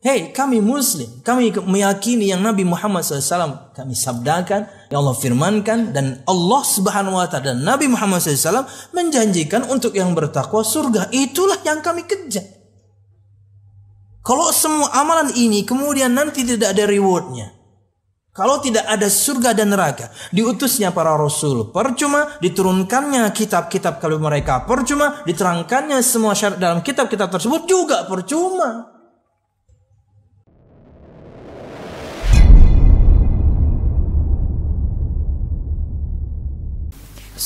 Hei, kami Muslim, kami meyakini yang Nabi Muhammad SAW kami sabdakan, yang Allah firmankan, dan Allah Subhanahu Wa Taala dan Nabi Muhammad SAW menjanjikan untuk yang bertakwa surga. Itulah yang kami kejar. Kalau semua amalan ini kemudian nanti tidak ada rewardnya, kalau tidak ada surga dan neraka, diutusnya para rasul percuma, diturunkannya kitab-kitab kalau mereka percuma, diterangkannya semua syarat dalam kitab-kitab tersebut juga percuma.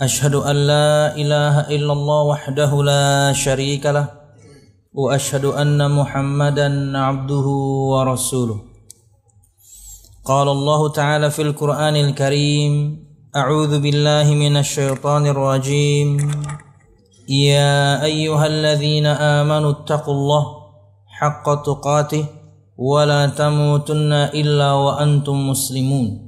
أشهد أن لا إله إلا الله وحده لا شريك له وأشهد أن محمدا عبده ورسوله قال الله تعالى في القرآن الكريم أعوذ بالله من الشيطان الرجيم يا أيها الذين آمنوا اتقوا الله حق تقاته ولا تموتن إلا وأنتم مسلمون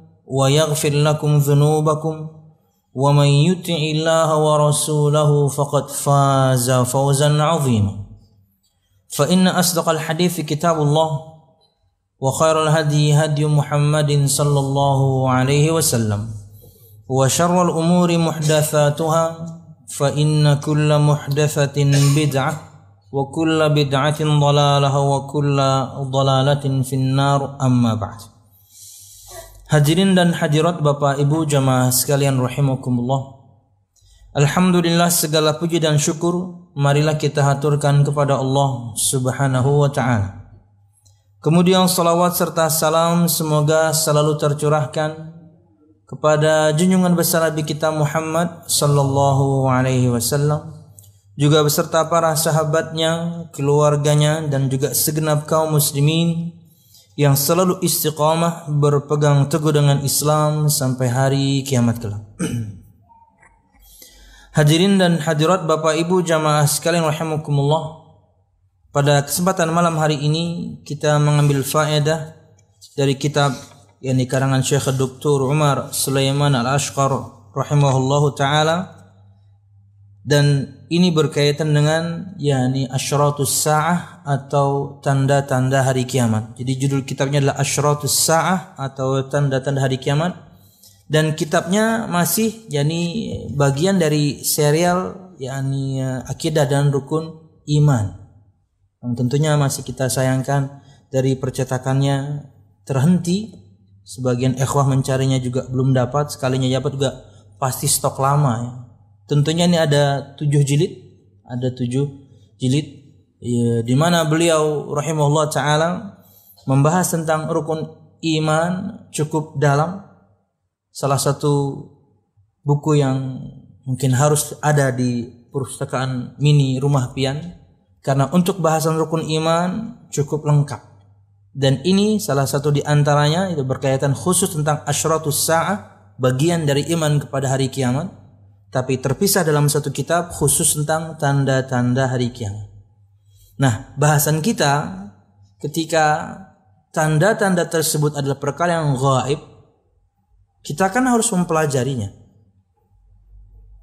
ويغفر لكم ذنوبكم ومن يطع الله ورسوله فقد فاز فوزا عظيما فإن أصدق الحديث كتاب الله وخير الهدي هدي محمد صلى الله عليه وسلم وشر الأمور محدثاتها فإن كل محدثة بدعة وكل بدعة ضلالة وكل ضلالة في النار أما بعد Hadirin dan hadirat Bapak Ibu jamaah sekalian rahimakumullah. Alhamdulillah segala puji dan syukur marilah kita haturkan kepada Allah Subhanahu wa taala. Kemudian salawat serta salam semoga selalu tercurahkan kepada junjungan besar Nabi kita Muhammad sallallahu alaihi wasallam juga beserta para sahabatnya, keluarganya dan juga segenap kaum muslimin yang selalu istiqomah berpegang teguh dengan Islam sampai hari kiamat kelak. Hadirin dan hadirat Bapak Ibu jamaah sekalian rahimakumullah. Pada kesempatan malam hari ini kita mengambil faedah dari kitab yang di karangan Syekh Dr. Umar Sulaiman Al-Ashqar rahimahullahu taala dan ini berkaitan dengan yakni asyratus sa'ah atau tanda-tanda hari kiamat. Jadi judul kitabnya adalah asyratus sa'ah atau tanda-tanda hari kiamat dan kitabnya masih yakni bagian dari serial yakni akidah dan rukun iman. Yang tentunya masih kita sayangkan dari percetakannya terhenti sebagian ikhwah mencarinya juga belum dapat sekalinya dapat juga pasti stok lama ya tentunya ini ada tujuh jilid ada tujuh jilid ya, di mana beliau rahimahullah taala membahas tentang rukun iman cukup dalam salah satu buku yang mungkin harus ada di perpustakaan mini rumah pian karena untuk bahasan rukun iman cukup lengkap dan ini salah satu di antaranya itu berkaitan khusus tentang asyratus sa'ah bagian dari iman kepada hari kiamat tapi terpisah dalam satu kitab khusus tentang tanda-tanda hari kiamat. Nah, bahasan kita ketika tanda-tanda tersebut adalah perkara yang gaib, kita kan harus mempelajarinya.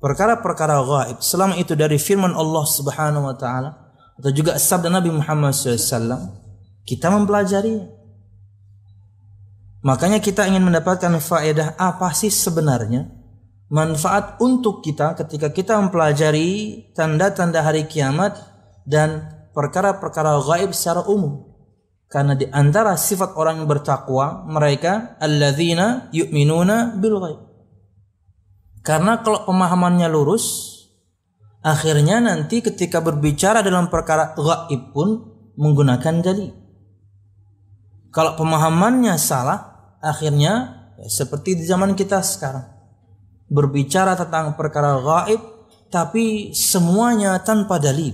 Perkara-perkara gaib selama itu dari firman Allah Subhanahu wa taala atau juga sabda Nabi Muhammad SAW, kita mempelajarinya. Makanya kita ingin mendapatkan faedah apa sih sebenarnya manfaat untuk kita ketika kita mempelajari tanda-tanda hari kiamat dan perkara-perkara gaib secara umum. Karena di antara sifat orang yang bertakwa, mereka alladzina yu'minuna bil ghaib. Karena kalau pemahamannya lurus, akhirnya nanti ketika berbicara dalam perkara gaib pun menggunakan dalil. Kalau pemahamannya salah, akhirnya ya, seperti di zaman kita sekarang berbicara tentang perkara gaib tapi semuanya tanpa dalil.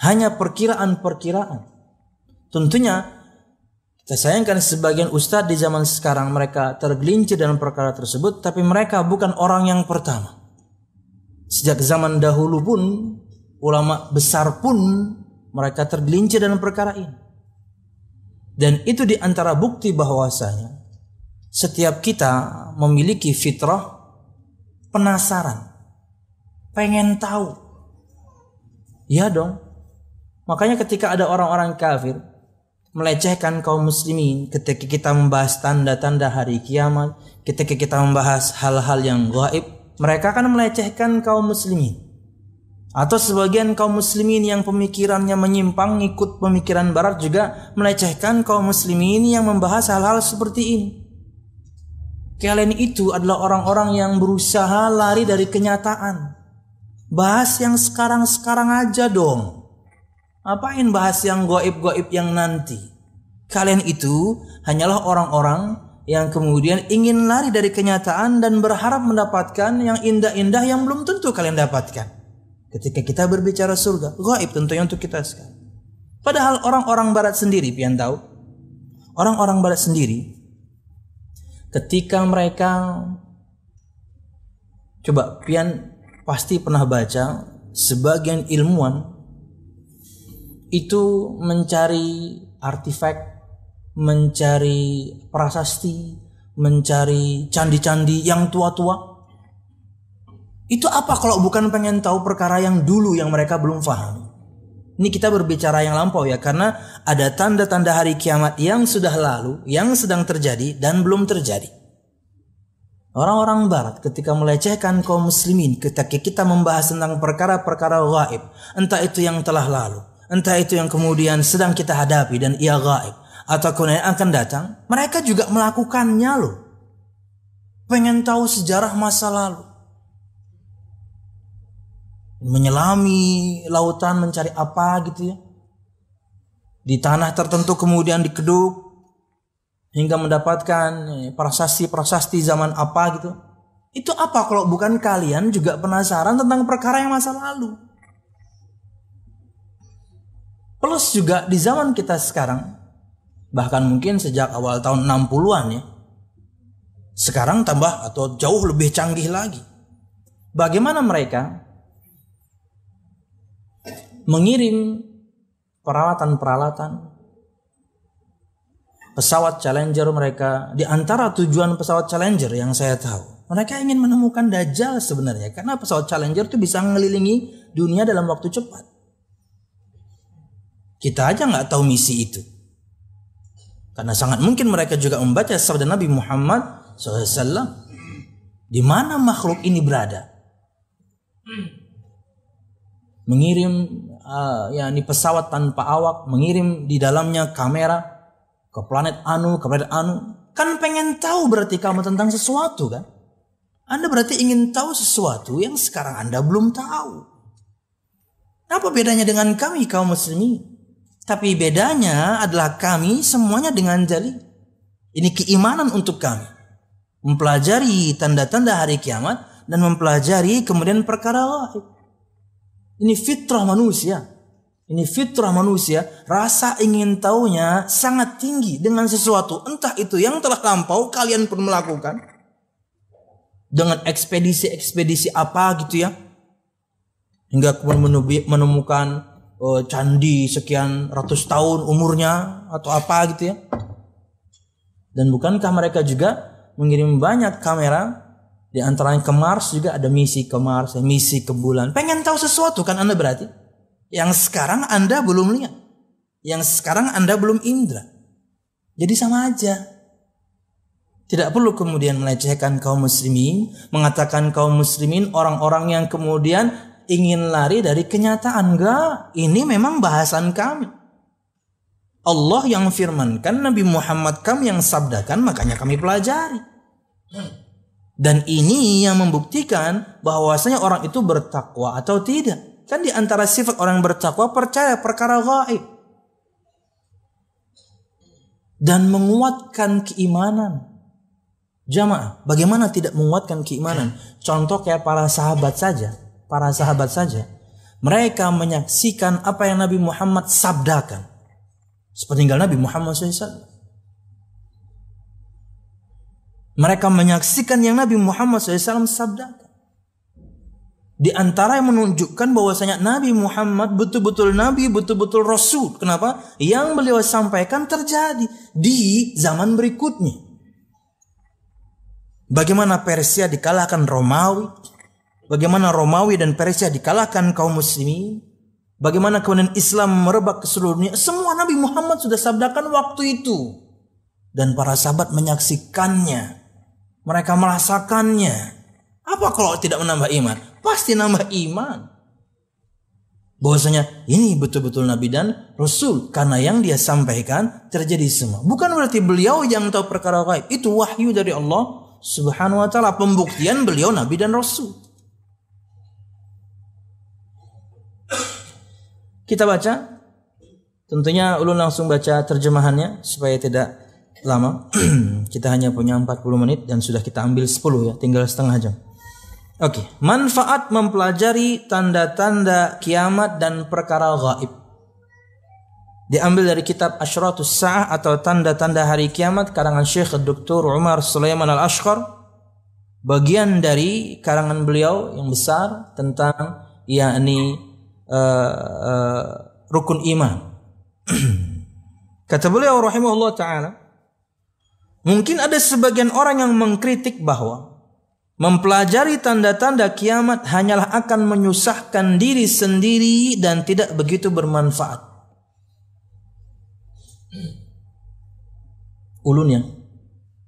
Hanya perkiraan-perkiraan. Tentunya kita sayangkan sebagian ustadz di zaman sekarang mereka tergelincir dalam perkara tersebut tapi mereka bukan orang yang pertama. Sejak zaman dahulu pun ulama besar pun mereka tergelincir dalam perkara ini. Dan itu diantara bukti bahwasanya setiap kita memiliki fitrah penasaran, pengen tahu. Ya dong. Makanya ketika ada orang-orang kafir melecehkan kaum muslimin ketika kita membahas tanda-tanda hari kiamat, ketika kita membahas hal-hal yang gaib, mereka akan melecehkan kaum muslimin. Atau sebagian kaum muslimin yang pemikirannya menyimpang ikut pemikiran barat juga melecehkan kaum muslimin yang membahas hal-hal seperti ini. Kalian itu adalah orang-orang yang berusaha lari dari kenyataan. Bahas yang sekarang-sekarang aja dong. Apain bahas yang goib-goib yang nanti? Kalian itu hanyalah orang-orang yang kemudian ingin lari dari kenyataan dan berharap mendapatkan yang indah-indah yang belum tentu kalian dapatkan. Ketika kita berbicara surga, goib tentunya untuk kita sekarang. Padahal orang-orang barat sendiri, pian tahu, orang-orang barat sendiri ketika mereka coba pian pasti pernah baca sebagian ilmuwan itu mencari artefak, mencari prasasti, mencari candi-candi yang tua-tua. Itu apa kalau bukan pengen tahu perkara yang dulu yang mereka belum paham? Ini kita berbicara yang lampau ya karena ada tanda-tanda hari kiamat yang sudah lalu, yang sedang terjadi dan belum terjadi. Orang-orang barat ketika melecehkan kaum muslimin ketika kita membahas tentang perkara-perkara gaib, entah itu yang telah lalu, entah itu yang kemudian sedang kita hadapi dan ia gaib atau kemudian akan datang, mereka juga melakukannya loh. Pengen tahu sejarah masa lalu menyelami lautan mencari apa gitu ya. Di tanah tertentu kemudian dikeduk hingga mendapatkan eh, prasasti-prasasti zaman apa gitu. Itu apa kalau bukan kalian juga penasaran tentang perkara yang masa lalu? Plus juga di zaman kita sekarang, bahkan mungkin sejak awal tahun 60-an ya, sekarang tambah atau jauh lebih canggih lagi. Bagaimana mereka mengirim peralatan-peralatan pesawat Challenger mereka di antara tujuan pesawat Challenger yang saya tahu mereka ingin menemukan Dajjal sebenarnya karena pesawat Challenger itu bisa mengelilingi dunia dalam waktu cepat kita aja nggak tahu misi itu karena sangat mungkin mereka juga membaca sabda Nabi Muhammad SAW di mana makhluk ini berada mengirim uh, ah, ini pesawat tanpa awak mengirim di dalamnya kamera ke planet anu, ke planet anu. Kan pengen tahu berarti kamu tentang sesuatu kan? Anda berarti ingin tahu sesuatu yang sekarang Anda belum tahu. Apa bedanya dengan kami kaum muslimi? Tapi bedanya adalah kami semuanya dengan jali. Ini keimanan untuk kami. Mempelajari tanda-tanda hari kiamat dan mempelajari kemudian perkara lain ini fitrah manusia. Ini fitrah manusia, rasa ingin tahunya sangat tinggi dengan sesuatu. Entah itu yang telah lampau, kalian pun melakukan. Dengan ekspedisi-ekspedisi apa gitu ya. Hingga kemudian menemukan uh, candi sekian ratus tahun umurnya atau apa gitu ya. Dan bukankah mereka juga mengirim banyak kamera di antaranya ke Mars juga ada misi ke Mars, ya, misi ke bulan. Pengen tahu sesuatu kan Anda berarti? Yang sekarang Anda belum lihat. Yang sekarang Anda belum indra. Jadi sama aja. Tidak perlu kemudian melecehkan kaum muslimin, mengatakan kaum muslimin orang-orang yang kemudian ingin lari dari kenyataan. Enggak, ini memang bahasan kami. Allah yang firmankan, Nabi Muhammad kami yang sabdakan, makanya kami pelajari. Hmm. Dan ini yang membuktikan bahwasanya orang itu bertakwa atau tidak. Kan di antara sifat orang bertakwa percaya perkara gaib. Dan menguatkan keimanan. Jamaah, bagaimana tidak menguatkan keimanan? Contoh kayak para sahabat saja. Para sahabat saja. Mereka menyaksikan apa yang Nabi Muhammad sabdakan. Sepeninggal Nabi Muhammad SAW. Mereka menyaksikan yang Nabi Muhammad SAW sabdakan. Di antara yang menunjukkan bahwasanya Nabi Muhammad betul-betul Nabi, betul-betul Rasul. Kenapa? Yang beliau sampaikan terjadi di zaman berikutnya. Bagaimana Persia dikalahkan Romawi? Bagaimana Romawi dan Persia dikalahkan kaum muslimin? Bagaimana kemudian Islam merebak ke seluruh dunia? Semua Nabi Muhammad sudah sabdakan waktu itu. Dan para sahabat menyaksikannya mereka merasakannya. Apa kalau tidak menambah iman? Pasti nambah iman. Bahwasanya ini betul-betul Nabi dan Rasul. Karena yang dia sampaikan terjadi semua. Bukan berarti beliau yang tahu perkara gaib. Itu wahyu dari Allah subhanahu wa ta'ala. Pembuktian beliau Nabi dan Rasul. Kita baca Tentunya ulun langsung baca terjemahannya supaya tidak lama. kita hanya punya 40 menit dan sudah kita ambil 10 ya, tinggal setengah jam. Oke, okay. manfaat mempelajari tanda-tanda kiamat dan perkara gaib. Diambil dari kitab Asyratus Sa'ah atau Tanda-Tanda Hari Kiamat karangan Syekh Dr. Umar Sulaiman Al-Ashqar. Bagian dari karangan beliau yang besar tentang yakni uh, uh, rukun iman. Kata beliau rahimahullah taala, Mungkin ada sebagian orang yang mengkritik bahwa mempelajari tanda-tanda kiamat hanyalah akan menyusahkan diri sendiri dan tidak begitu bermanfaat. Ulun yang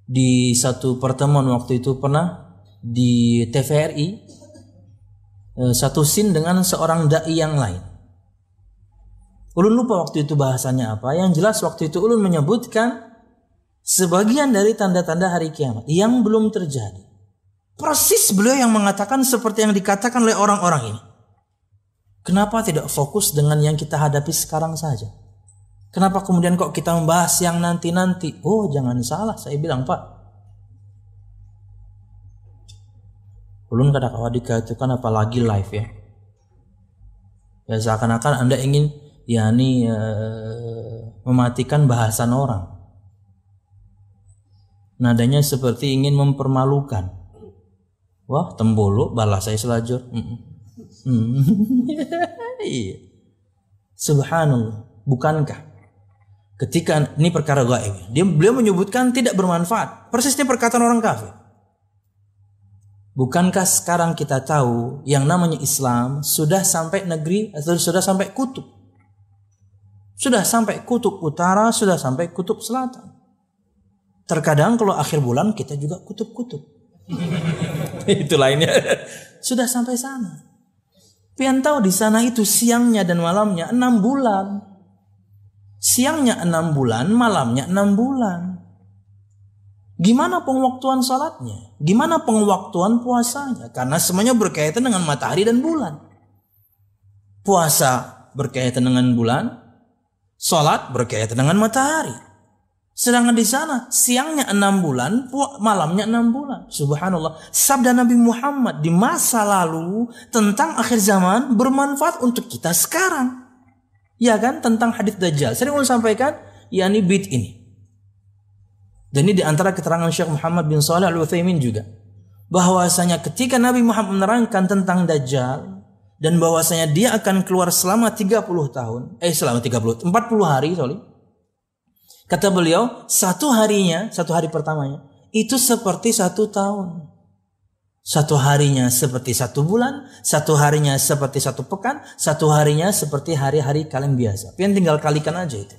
di satu pertemuan waktu itu pernah di TVRI eh, satu sin dengan seorang dai yang lain. Ulun lupa waktu itu bahasanya apa. Yang jelas waktu itu Ulun menyebutkan sebagian dari tanda-tanda hari kiamat yang belum terjadi. Persis beliau yang mengatakan seperti yang dikatakan oleh orang-orang ini. Kenapa tidak fokus dengan yang kita hadapi sekarang saja? Kenapa kemudian kok kita membahas yang nanti-nanti? Oh, jangan salah, saya bilang, Pak. Belum kadang kala dikatakan apalagi live ya. Ya seakan-akan Anda ingin yakni uh, eh, mematikan bahasan orang nadanya seperti ingin mempermalukan. Wah, tembolo balas saya selajur. Iya. Subhanallah, bukankah ketika ini perkara gaib, ya, dia beliau menyebutkan tidak bermanfaat, persisnya perkataan orang kafir. Bukankah sekarang kita tahu yang namanya Islam sudah sampai negeri atau sudah sampai kutub? Sudah sampai kutub utara, sudah sampai kutub selatan. Terkadang kalau akhir bulan kita juga kutub-kutub. itu lainnya. Sudah sampai sana. Pian tahu di sana itu siangnya dan malamnya enam bulan. Siangnya enam bulan, malamnya enam bulan. Gimana pengwaktuan salatnya? Gimana pengwaktuan puasanya? Karena semuanya berkaitan dengan matahari dan bulan. Puasa berkaitan dengan bulan, salat berkaitan dengan matahari. Sedangkan di sana siangnya enam bulan, malamnya enam bulan. Subhanallah. Sabda Nabi Muhammad di masa lalu tentang akhir zaman bermanfaat untuk kita sekarang. Ya kan tentang hadis Dajjal. Sering ulun sampaikan yakni bid ini. Dan ini diantara keterangan Syekh Muhammad bin Saleh al uthaymin juga bahwasanya ketika Nabi Muhammad menerangkan tentang Dajjal dan bahwasanya dia akan keluar selama 30 tahun, eh selama 30 40 hari, sorry Kata beliau, satu harinya, satu hari pertamanya, itu seperti satu tahun. Satu harinya seperti satu bulan, satu harinya seperti satu pekan, satu harinya seperti hari-hari kalian biasa. Kalian tinggal kalikan aja itu.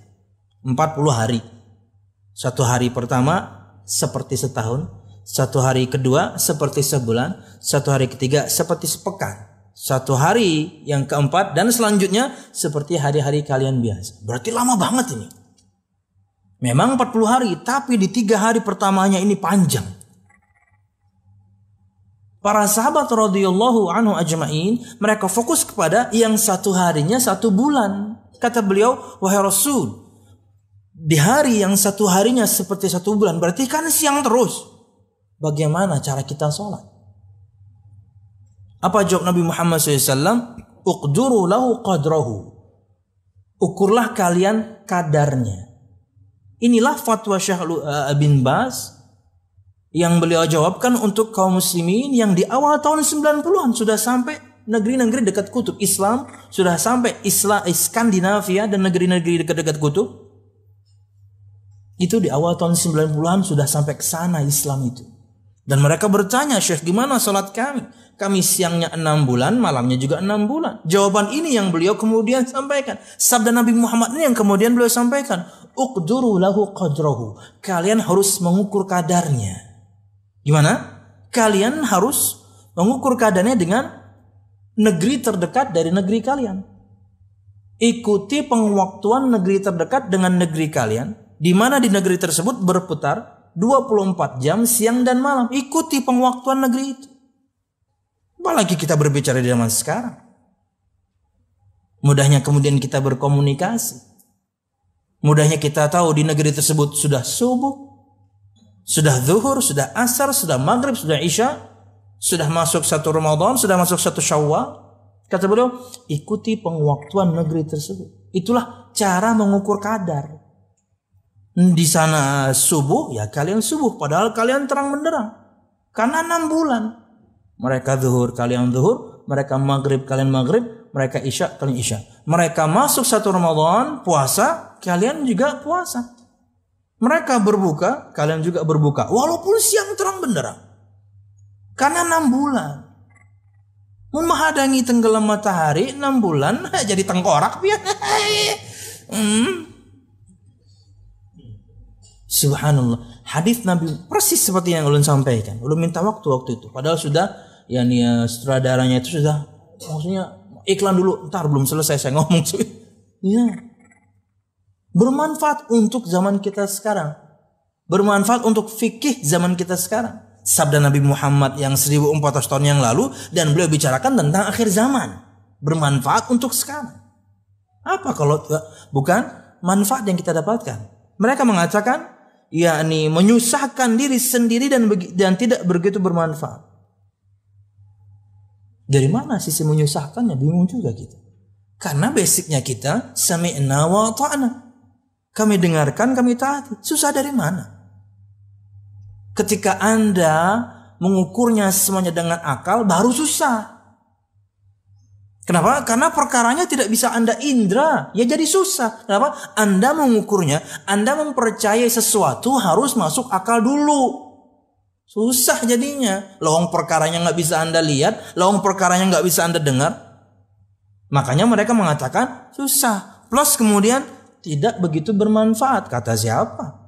40 hari. Satu hari pertama seperti setahun, satu hari kedua seperti sebulan, satu hari ketiga seperti sepekan. Satu hari yang keempat dan selanjutnya seperti hari-hari kalian biasa. Berarti lama banget ini. Memang 40 hari, tapi di tiga hari pertamanya ini panjang. Para sahabat radhiyallahu anhu ajma'in, mereka fokus kepada yang satu harinya satu bulan. Kata beliau, wahai Rasul, di hari yang satu harinya seperti satu bulan, berarti kan siang terus. Bagaimana cara kita sholat? Apa jawab Nabi Muhammad SAW? Uqduru lahu qadrahu. Ukurlah kalian kadarnya Inilah fatwa Syekh eh, bin Bas yang beliau jawabkan untuk kaum muslimin yang di awal tahun 90-an sudah sampai negeri-negeri dekat kutub Islam sudah sampai Islam Skandinavia dan negeri-negeri dekat-dekat kutub itu di awal tahun 90-an sudah sampai ke sana Islam itu dan mereka bertanya Syekh gimana sholat kami kami siangnya enam bulan malamnya juga enam bulan jawaban ini yang beliau kemudian sampaikan sabda Nabi Muhammad ini yang kemudian beliau sampaikan uqduru lahu qadrahu. Kalian harus mengukur kadarnya. Gimana? Kalian harus mengukur kadarnya dengan negeri terdekat dari negeri kalian. Ikuti pengwaktuan negeri terdekat dengan negeri kalian, di mana di negeri tersebut berputar 24 jam siang dan malam. Ikuti pengwaktuan negeri itu. Apalagi kita berbicara di zaman sekarang. Mudahnya kemudian kita berkomunikasi. Mudahnya kita tahu di negeri tersebut sudah subuh, sudah zuhur, sudah asar, sudah maghrib, sudah isya, sudah masuk satu Ramadan, sudah masuk satu syawal. Kata beliau, ikuti pengwaktuan negeri tersebut. Itulah cara mengukur kadar. Di sana subuh, ya kalian subuh. Padahal kalian terang benderang. Karena enam bulan. Mereka zuhur, kalian zuhur. Mereka maghrib, kalian maghrib mereka isya kalian isya. Mereka masuk satu Ramadan puasa, kalian juga puasa. Mereka berbuka, kalian juga berbuka. Walaupun siang terang benderang. Karena enam bulan. Memahadangi tenggelam matahari enam bulan jadi tengkorak biar. hmm. Subhanallah. Hadis Nabi persis seperti yang ulun sampaikan. Ulun minta waktu waktu itu. Padahal sudah yang ya, sutradaranya itu sudah maksudnya Iklan dulu, ntar belum selesai saya ngomong. Ya, Bermanfaat untuk zaman kita sekarang. Bermanfaat untuk fikih zaman kita sekarang. Sabda Nabi Muhammad yang 1400 tahun yang lalu dan beliau bicarakan tentang akhir zaman. Bermanfaat untuk sekarang. Apa kalau ya, bukan manfaat yang kita dapatkan? Mereka mengatakan yakni menyusahkan diri sendiri dan dan tidak begitu bermanfaat. Dari mana sisi menyusahkannya bingung juga kita. Karena basicnya kita sami'na wa ta'na. Kami dengarkan, kami taati. Susah dari mana? Ketika Anda mengukurnya semuanya dengan akal baru susah. Kenapa? Karena perkaranya tidak bisa Anda indra, ya jadi susah. Kenapa? Anda mengukurnya, Anda mempercayai sesuatu harus masuk akal dulu. Susah jadinya. Lawang perkaranya nggak bisa Anda lihat, lawang perkaranya nggak bisa Anda dengar. Makanya mereka mengatakan susah. Plus kemudian tidak begitu bermanfaat kata siapa?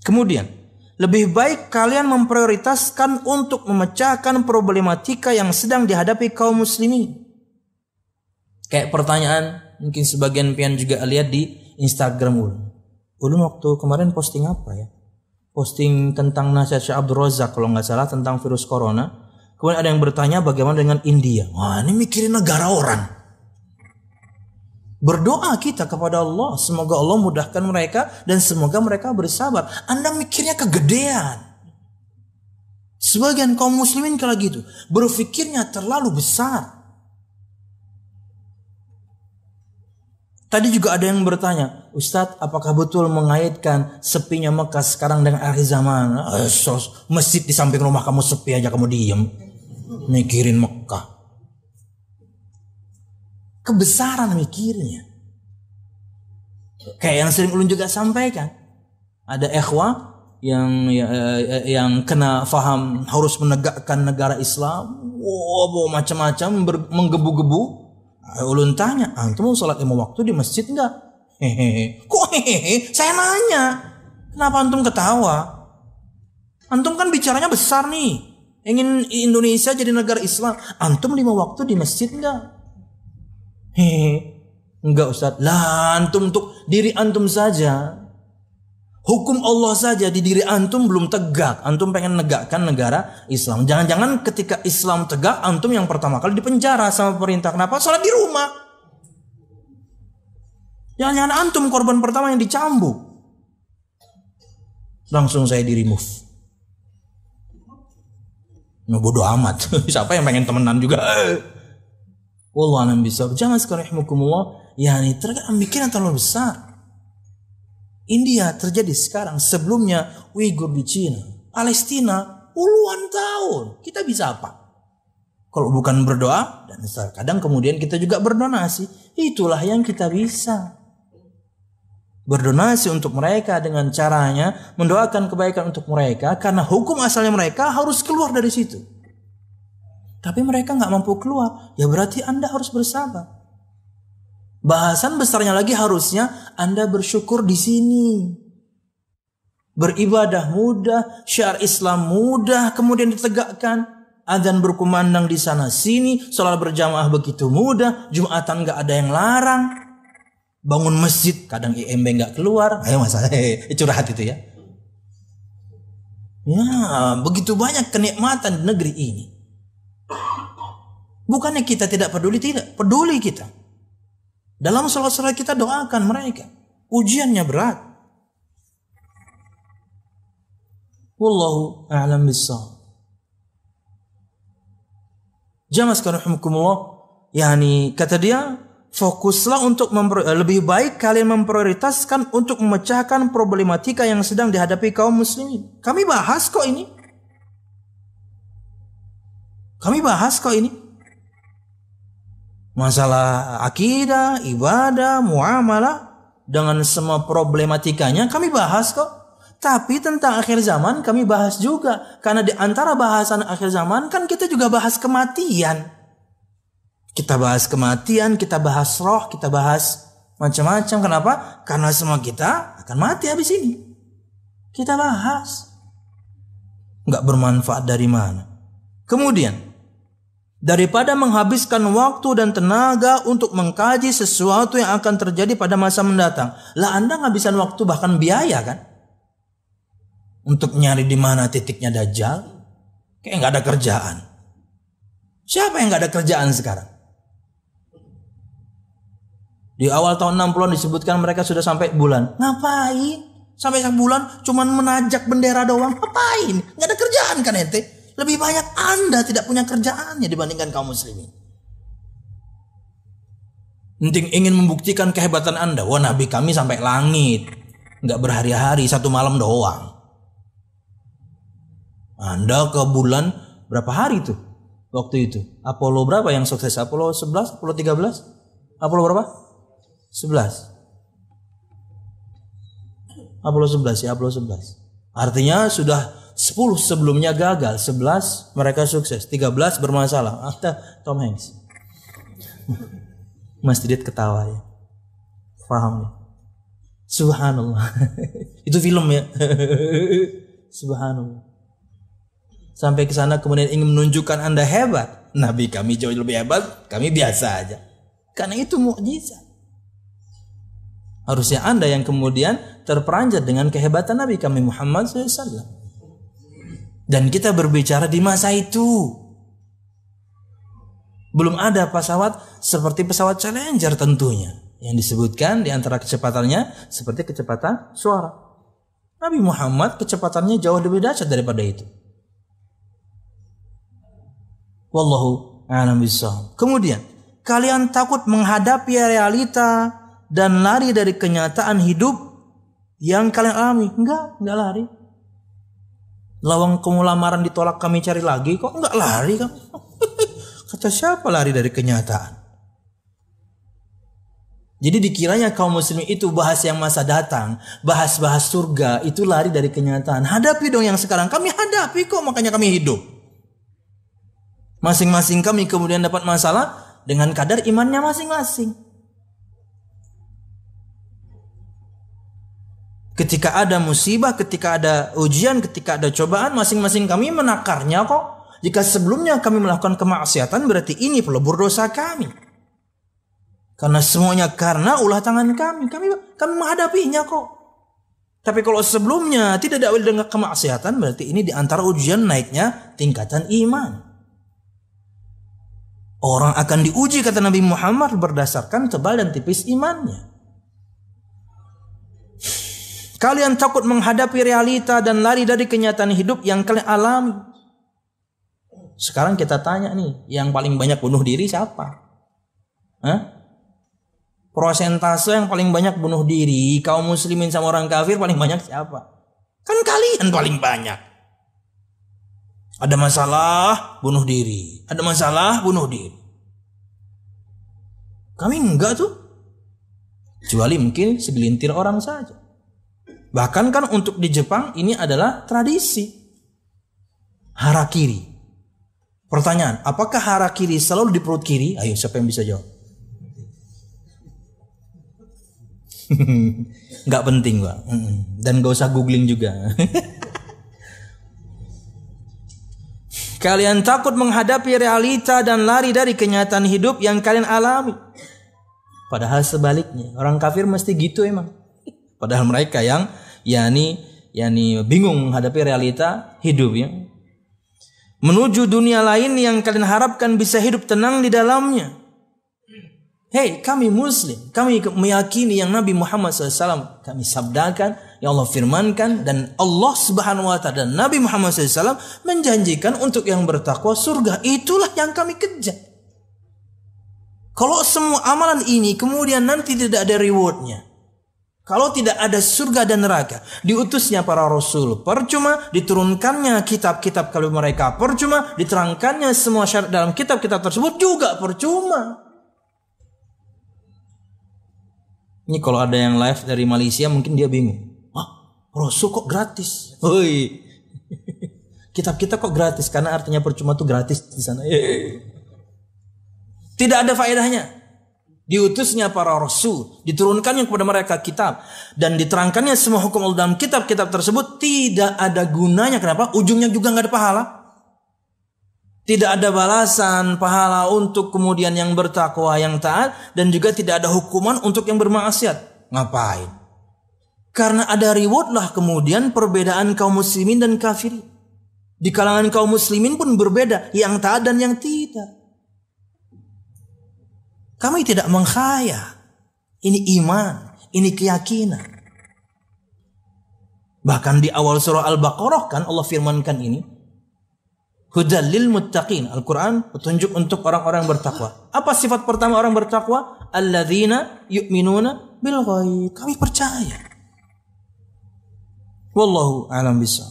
Kemudian, lebih baik kalian memprioritaskan untuk memecahkan problematika yang sedang dihadapi kaum muslimin. Kayak pertanyaan mungkin sebagian pian juga lihat di Instagram Ulun. Ulun waktu kemarin posting apa ya? posting tentang nasihat Syekh Abdul Razak kalau nggak salah tentang virus corona. Kemudian ada yang bertanya bagaimana dengan India. Wah ini mikirin negara orang. Berdoa kita kepada Allah. Semoga Allah mudahkan mereka. Dan semoga mereka bersabar. Anda mikirnya kegedean. Sebagian kaum muslimin kalau gitu. Berfikirnya terlalu besar. Tadi juga ada yang bertanya, Ustadz apakah betul mengaitkan sepinya Mekah sekarang dengan akhir zaman? Eh, sos, masjid di samping rumah kamu sepi aja kamu diem. Mikirin Mekah. Kebesaran mikirnya. Kayak yang sering ulun juga sampaikan. Ada ikhwa yang ya, eh, yang kena faham harus menegakkan negara Islam. Wow, macam-macam menggebu-gebu Ayo ulun tanya, antum ah, mau sholat lima waktu di masjid enggak? Hehehe. Kok hehehe? Saya nanya. Kenapa antum ketawa? Antum kan bicaranya besar nih. Ingin Indonesia jadi negara Islam. Antum lima waktu di masjid enggak? Hehehe. Enggak Ustaz. Lah antum untuk diri antum saja. Hukum Allah saja di diri antum belum tegak. Antum pengen negakkan negara Islam. Jangan-jangan ketika Islam tegak, antum yang pertama kali dipenjara sama perintah. Kenapa? Salat di rumah. Jangan-jangan antum korban pertama yang dicambuk. Langsung saya di remove. Nah, bodoh amat. Siapa yang pengen temenan juga? Wallah bisa. Jangan sekali Allah. Ya ini terkadang yang terlalu besar. India terjadi sekarang, sebelumnya Uyghur di Cina, Palestina puluhan tahun. Kita bisa apa? Kalau bukan berdoa dan kadang kemudian kita juga berdonasi, itulah yang kita bisa. Berdonasi untuk mereka dengan caranya mendoakan kebaikan untuk mereka karena hukum asalnya mereka harus keluar dari situ. Tapi mereka nggak mampu keluar, ya berarti Anda harus bersabar. Bahasan besarnya lagi harusnya Anda bersyukur di sini. Beribadah mudah, syiar Islam mudah, kemudian ditegakkan. Adzan berkumandang di sana sini, sholat berjamaah begitu mudah, Jumatan nggak ada yang larang. Bangun masjid, kadang IMB nggak keluar. Ayo mas, eh, curhat itu ya. Ya, begitu banyak kenikmatan di negeri ini. Bukannya kita tidak peduli, tidak. Peduli kita. Dalam salat-salat kita doakan mereka. Ujiannya berat. Wallahu a'lam bissawab. Jamas rahimakumullah. Yani kata dia fokuslah untuk eh, lebih baik kalian memprioritaskan untuk memecahkan problematika yang sedang dihadapi kaum muslimin. Kami bahas kok ini. Kami bahas kok ini masalah akidah, ibadah, muamalah dengan semua problematikanya kami bahas kok. Tapi tentang akhir zaman kami bahas juga karena di antara bahasan akhir zaman kan kita juga bahas kematian. Kita bahas kematian, kita bahas roh, kita bahas macam-macam. Kenapa? Karena semua kita akan mati habis ini. Kita bahas. Nggak bermanfaat dari mana. Kemudian daripada menghabiskan waktu dan tenaga untuk mengkaji sesuatu yang akan terjadi pada masa mendatang. Lah Anda ngabisan waktu bahkan biaya kan? Untuk nyari di mana titiknya dajjal, kayak nggak ada kerjaan. Siapa yang nggak ada kerjaan sekarang? Di awal tahun 60-an disebutkan mereka sudah sampai bulan. Ngapain? Sampai bulan cuman menajak bendera doang. Ngapain? Nggak ada kerjaan kan ente? Lebih banyak Anda tidak punya kerjaannya dibandingkan kaum muslimin. Penting ingin membuktikan kehebatan Anda. Wah Nabi kami sampai langit. Nggak berhari-hari, satu malam doang. Anda ke bulan berapa hari itu Waktu itu. Apollo berapa yang sukses? Apollo 11? Apollo 13? Apollo berapa? 11. Apollo 11 ya Apollo 11. Artinya sudah 10 sebelumnya gagal, 11 mereka sukses, 13 bermasalah. Ada ah, Tom Hanks. Mas Didit ketawa ya. Paham ya? Subhanallah. Itu film ya. Subhanallah. Sampai ke sana kemudian ingin menunjukkan Anda hebat. Nabi kami jauh lebih hebat, kami biasa aja. Karena itu mukjizat. Harusnya Anda yang kemudian terperanjat dengan kehebatan Nabi kami Muhammad SAW. Dan kita berbicara di masa itu. Belum ada pesawat seperti pesawat Challenger tentunya. Yang disebutkan di antara kecepatannya seperti kecepatan suara. Nabi Muhammad kecepatannya jauh lebih dahsyat daripada itu. Wallahu a'lam bishawab. Kemudian, kalian takut menghadapi realita dan lari dari kenyataan hidup yang kalian alami. Enggak, enggak lari. Lawang kamu lamaran ditolak kami cari lagi kok nggak lari kamu? Kata siapa lari dari kenyataan? Jadi dikiranya kaum muslim itu bahas yang masa datang, bahas-bahas surga itu lari dari kenyataan. Hadapi dong yang sekarang. Kami hadapi kok makanya kami hidup. Masing-masing kami kemudian dapat masalah dengan kadar imannya masing-masing. Ketika ada musibah, ketika ada ujian, ketika ada cobaan, masing-masing kami menakarnya kok. Jika sebelumnya kami melakukan kemaksiatan, berarti ini pelebur dosa kami. Karena semuanya karena ulah tangan kami. Kami kami menghadapinya kok. Tapi kalau sebelumnya tidak ada dengan kemaksiatan, berarti ini di antara ujian naiknya tingkatan iman. Orang akan diuji kata Nabi Muhammad berdasarkan tebal dan tipis imannya. Kalian takut menghadapi realita dan lari dari kenyataan hidup yang kalian alami. Sekarang kita tanya nih, yang paling banyak bunuh diri siapa? Hah? Prosentase yang paling banyak bunuh diri kaum muslimin sama orang kafir paling banyak siapa? Kan kalian paling banyak. Ada masalah bunuh diri, ada masalah bunuh diri. Kami enggak tuh. Kecuali mungkin segelintir orang saja. Bahkan kan untuk di Jepang ini adalah tradisi. Harakiri. Pertanyaan, apakah harakiri selalu di perut kiri? Ayo, siapa yang bisa jawab? Gak penting, Pak. Dan gak usah googling juga. Kalian takut menghadapi realita dan lari dari kenyataan hidup yang kalian alami. Padahal sebaliknya, orang kafir mesti gitu emang. Padahal mereka yang yakni yakni bingung menghadapi realita hidup ya. Menuju dunia lain yang kalian harapkan bisa hidup tenang di dalamnya. Hei, kami muslim, kami meyakini yang Nabi Muhammad SAW kami sabdakan, yang Allah firmankan dan Allah Subhanahu wa taala dan Nabi Muhammad SAW menjanjikan untuk yang bertakwa surga. Itulah yang kami kejar. Kalau semua amalan ini kemudian nanti tidak ada rewardnya, kalau tidak ada surga dan neraka, diutusnya para rasul percuma, diturunkannya kitab-kitab kalau mereka percuma, diterangkannya semua syarat dalam kitab-kitab tersebut juga percuma. Ini kalau ada yang live dari Malaysia mungkin dia bingung. Ah, rasul kok gratis? Hei, Kitab kita kok gratis? Karena artinya percuma tuh gratis di sana. Tidak ada faedahnya diutusnya para rasul, diturunkannya kepada mereka kitab dan diterangkannya semua hukum Allah dalam kitab-kitab tersebut tidak ada gunanya. Kenapa? Ujungnya juga nggak ada pahala. Tidak ada balasan pahala untuk kemudian yang bertakwa yang taat dan juga tidak ada hukuman untuk yang bermaksiat. Ngapain? Karena ada reward lah kemudian perbedaan kaum muslimin dan kafir. Di kalangan kaum muslimin pun berbeda yang taat dan yang tidak. Kami tidak mengkhaya. Ini iman, ini keyakinan. Bahkan di awal surah Al-Baqarah kan Allah firmankan ini. Hudalil muttaqin. Al-Quran petunjuk untuk orang-orang bertakwa. Apa sifat pertama orang bertakwa? Alladzina yu'minuna bil Kami percaya. Wallahu alam bisa.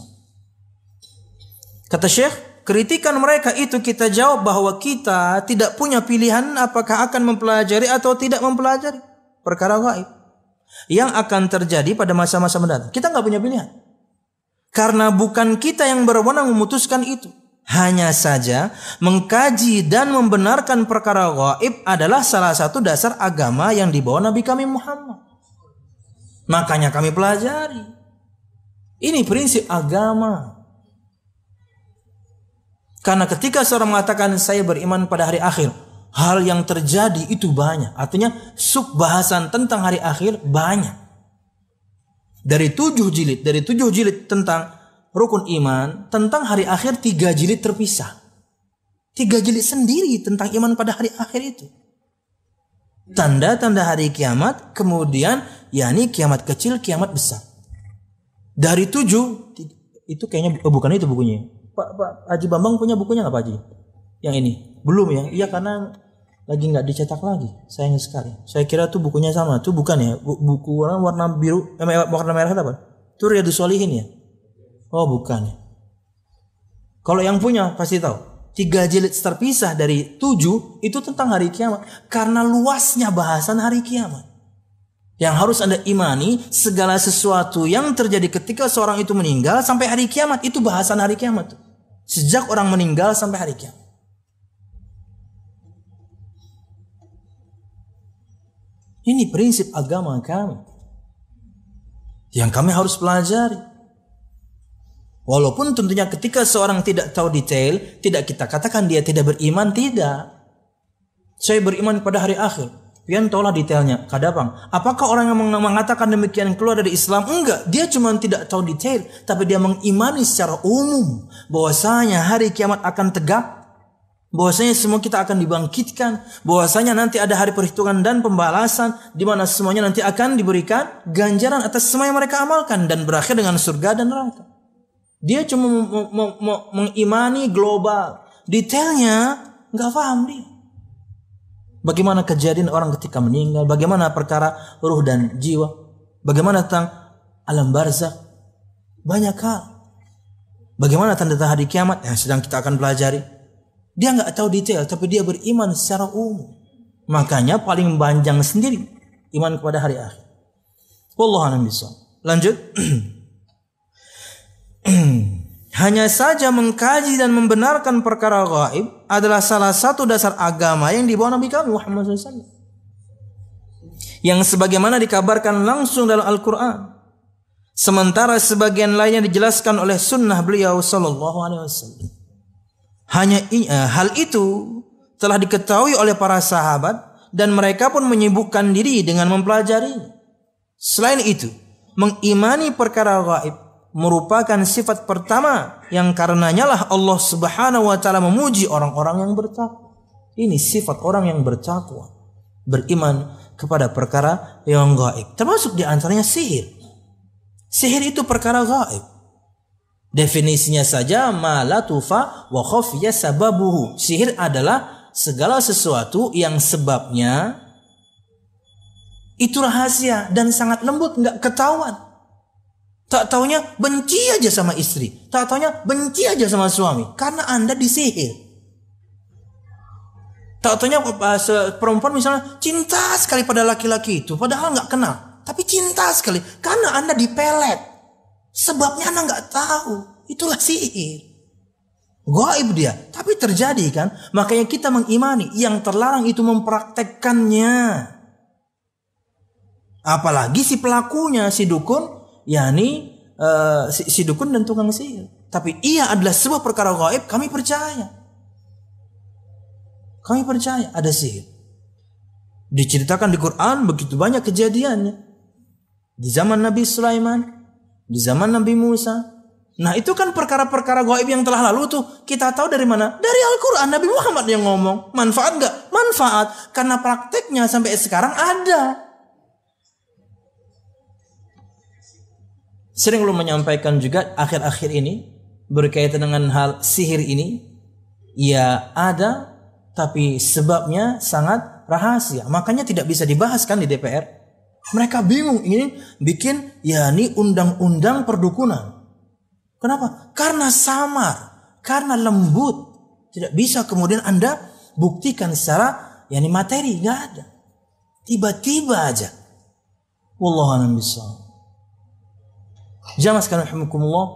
Kata Syekh, Kritikan mereka itu kita jawab bahwa kita tidak punya pilihan apakah akan mempelajari atau tidak mempelajari perkara gaib yang akan terjadi pada masa-masa mendatang. Kita nggak punya pilihan karena bukan kita yang berwenang memutuskan itu. Hanya saja mengkaji dan membenarkan perkara gaib adalah salah satu dasar agama yang dibawa Nabi kami Muhammad. Makanya kami pelajari. Ini prinsip agama. Karena ketika seorang mengatakan saya beriman pada hari akhir, hal yang terjadi itu banyak. Artinya sub bahasan tentang hari akhir banyak. Dari tujuh jilid, dari tujuh jilid tentang rukun iman, tentang hari akhir tiga jilid terpisah. Tiga jilid sendiri tentang iman pada hari akhir itu. Tanda-tanda hari kiamat, kemudian yakni kiamat kecil, kiamat besar. Dari tujuh, itu kayaknya, oh bukan itu bukunya Pak, Pak Haji Bambang punya bukunya nggak Pak Haji? Yang ini? Belum ya? Iya karena lagi nggak dicetak lagi. Sayang sekali. Saya kira tuh bukunya sama. Tuh bukan ya? buku warna warna biru, eh, warna merah apa? Itu Riyadus Solihin ya? Oh bukan ya. Kalau yang punya pasti tahu. Tiga jilid terpisah dari tujuh itu tentang hari kiamat. Karena luasnya bahasan hari kiamat. Yang harus Anda imani segala sesuatu yang terjadi ketika seorang itu meninggal sampai hari kiamat. Itu bahasan hari kiamat sejak orang meninggal sampai hari kiamat. Ini prinsip agama kami yang kami harus pelajari. Walaupun tentunya ketika seorang tidak tahu detail, tidak kita katakan dia tidak beriman, tidak. Saya beriman pada hari akhir. Pian tolak detailnya. Kadapang, apakah orang yang mengatakan demikian keluar dari Islam? Enggak, dia cuma tidak tahu detail, tapi dia mengimani secara umum bahwasanya hari kiamat akan tegak bahwasanya semua kita akan dibangkitkan, bahwasanya nanti ada hari perhitungan dan pembalasan di mana semuanya nanti akan diberikan ganjaran atas semua yang mereka amalkan dan berakhir dengan surga dan neraka. Dia cuma mengimani global, detailnya nggak paham dia. Bagaimana kejadian orang ketika meninggal, bagaimana perkara ruh dan jiwa, bagaimana tentang alam barzah? Banyak hal. Bagaimana tanda tanda hari kiamat yang sedang kita akan pelajari. Dia nggak tahu detail, tapi dia beriman secara umum. Makanya paling panjang sendiri iman kepada hari akhir. Wallahu a'lam Lanjut. Hanya saja mengkaji dan membenarkan perkara gaib adalah salah satu dasar agama yang dibawa Nabi kami Muhammad SAW. Yang sebagaimana dikabarkan langsung dalam Al-Quran. Sementara sebagian lainnya dijelaskan oleh sunnah beliau Sallallahu Alaihi Wasallam. Hanya eh, hal itu telah diketahui oleh para sahabat dan mereka pun menyibukkan diri dengan mempelajari. Selain itu, mengimani perkara gaib merupakan sifat pertama yang karenanya lah Allah Subhanahu wa taala memuji orang-orang yang bertakwa. Ini sifat orang yang bertakwa, beriman kepada perkara yang gaib. Termasuk di antaranya sihir. Sihir itu perkara gaib. Definisinya saja malatufa wa khafiya sababuhu. Sihir adalah segala sesuatu yang sebabnya itu rahasia dan sangat lembut nggak ketahuan Tak taunya benci aja sama istri. Tak taunya benci aja sama suami. Karena Anda disihir. Tak taunya perempuan misalnya cinta sekali pada laki-laki itu. Padahal nggak kenal. Tapi cinta sekali. Karena Anda dipelet. Sebabnya Anda nggak tahu. Itulah sihir. Goib dia. Tapi terjadi kan. Makanya kita mengimani. Yang terlarang itu mempraktekkannya. Apalagi si pelakunya, si dukun yakni uh, eh, si, si dukun dan tukang sihir. Tapi ia adalah sebuah perkara gaib, kami percaya. Kami percaya ada sihir. Diceritakan di Quran begitu banyak kejadiannya. Di zaman Nabi Sulaiman, di zaman Nabi Musa. Nah itu kan perkara-perkara gaib yang telah lalu tuh kita tahu dari mana? Dari Al-Quran Nabi Muhammad yang ngomong. Manfaat gak? Manfaat. Karena prakteknya sampai sekarang ada. sering lu menyampaikan juga akhir-akhir ini berkaitan dengan hal sihir ini ya ada tapi sebabnya sangat rahasia makanya tidak bisa dibahas kan di DPR mereka bingung ini bikin yakni undang-undang perdukunan kenapa karena samar karena lembut tidak bisa kemudian anda buktikan secara yakni materi nggak ada tiba-tiba aja wallahu a'lam Jamaah sekarang rahimakumullah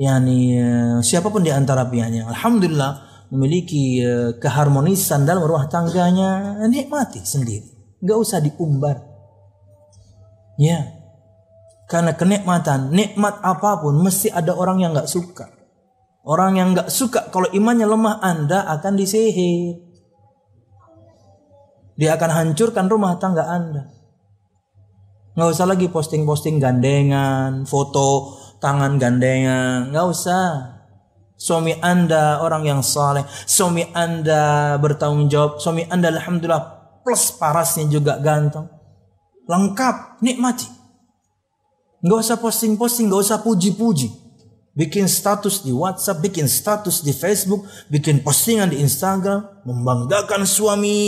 yakni eh, siapapun di antara pihaknya alhamdulillah memiliki eh, keharmonisan dalam rumah tangganya nikmati sendiri nggak usah diumbar ya karena kenikmatan nikmat apapun mesti ada orang yang nggak suka orang yang nggak suka kalau imannya lemah anda akan disihir dia akan hancurkan rumah tangga anda nggak usah lagi posting-posting gandengan foto tangan gandengan nggak usah suami anda orang yang saleh suami anda bertanggung jawab suami anda alhamdulillah plus parasnya juga ganteng lengkap nikmati nggak usah posting-posting nggak usah puji-puji bikin status di WhatsApp bikin status di Facebook bikin postingan di Instagram membanggakan suami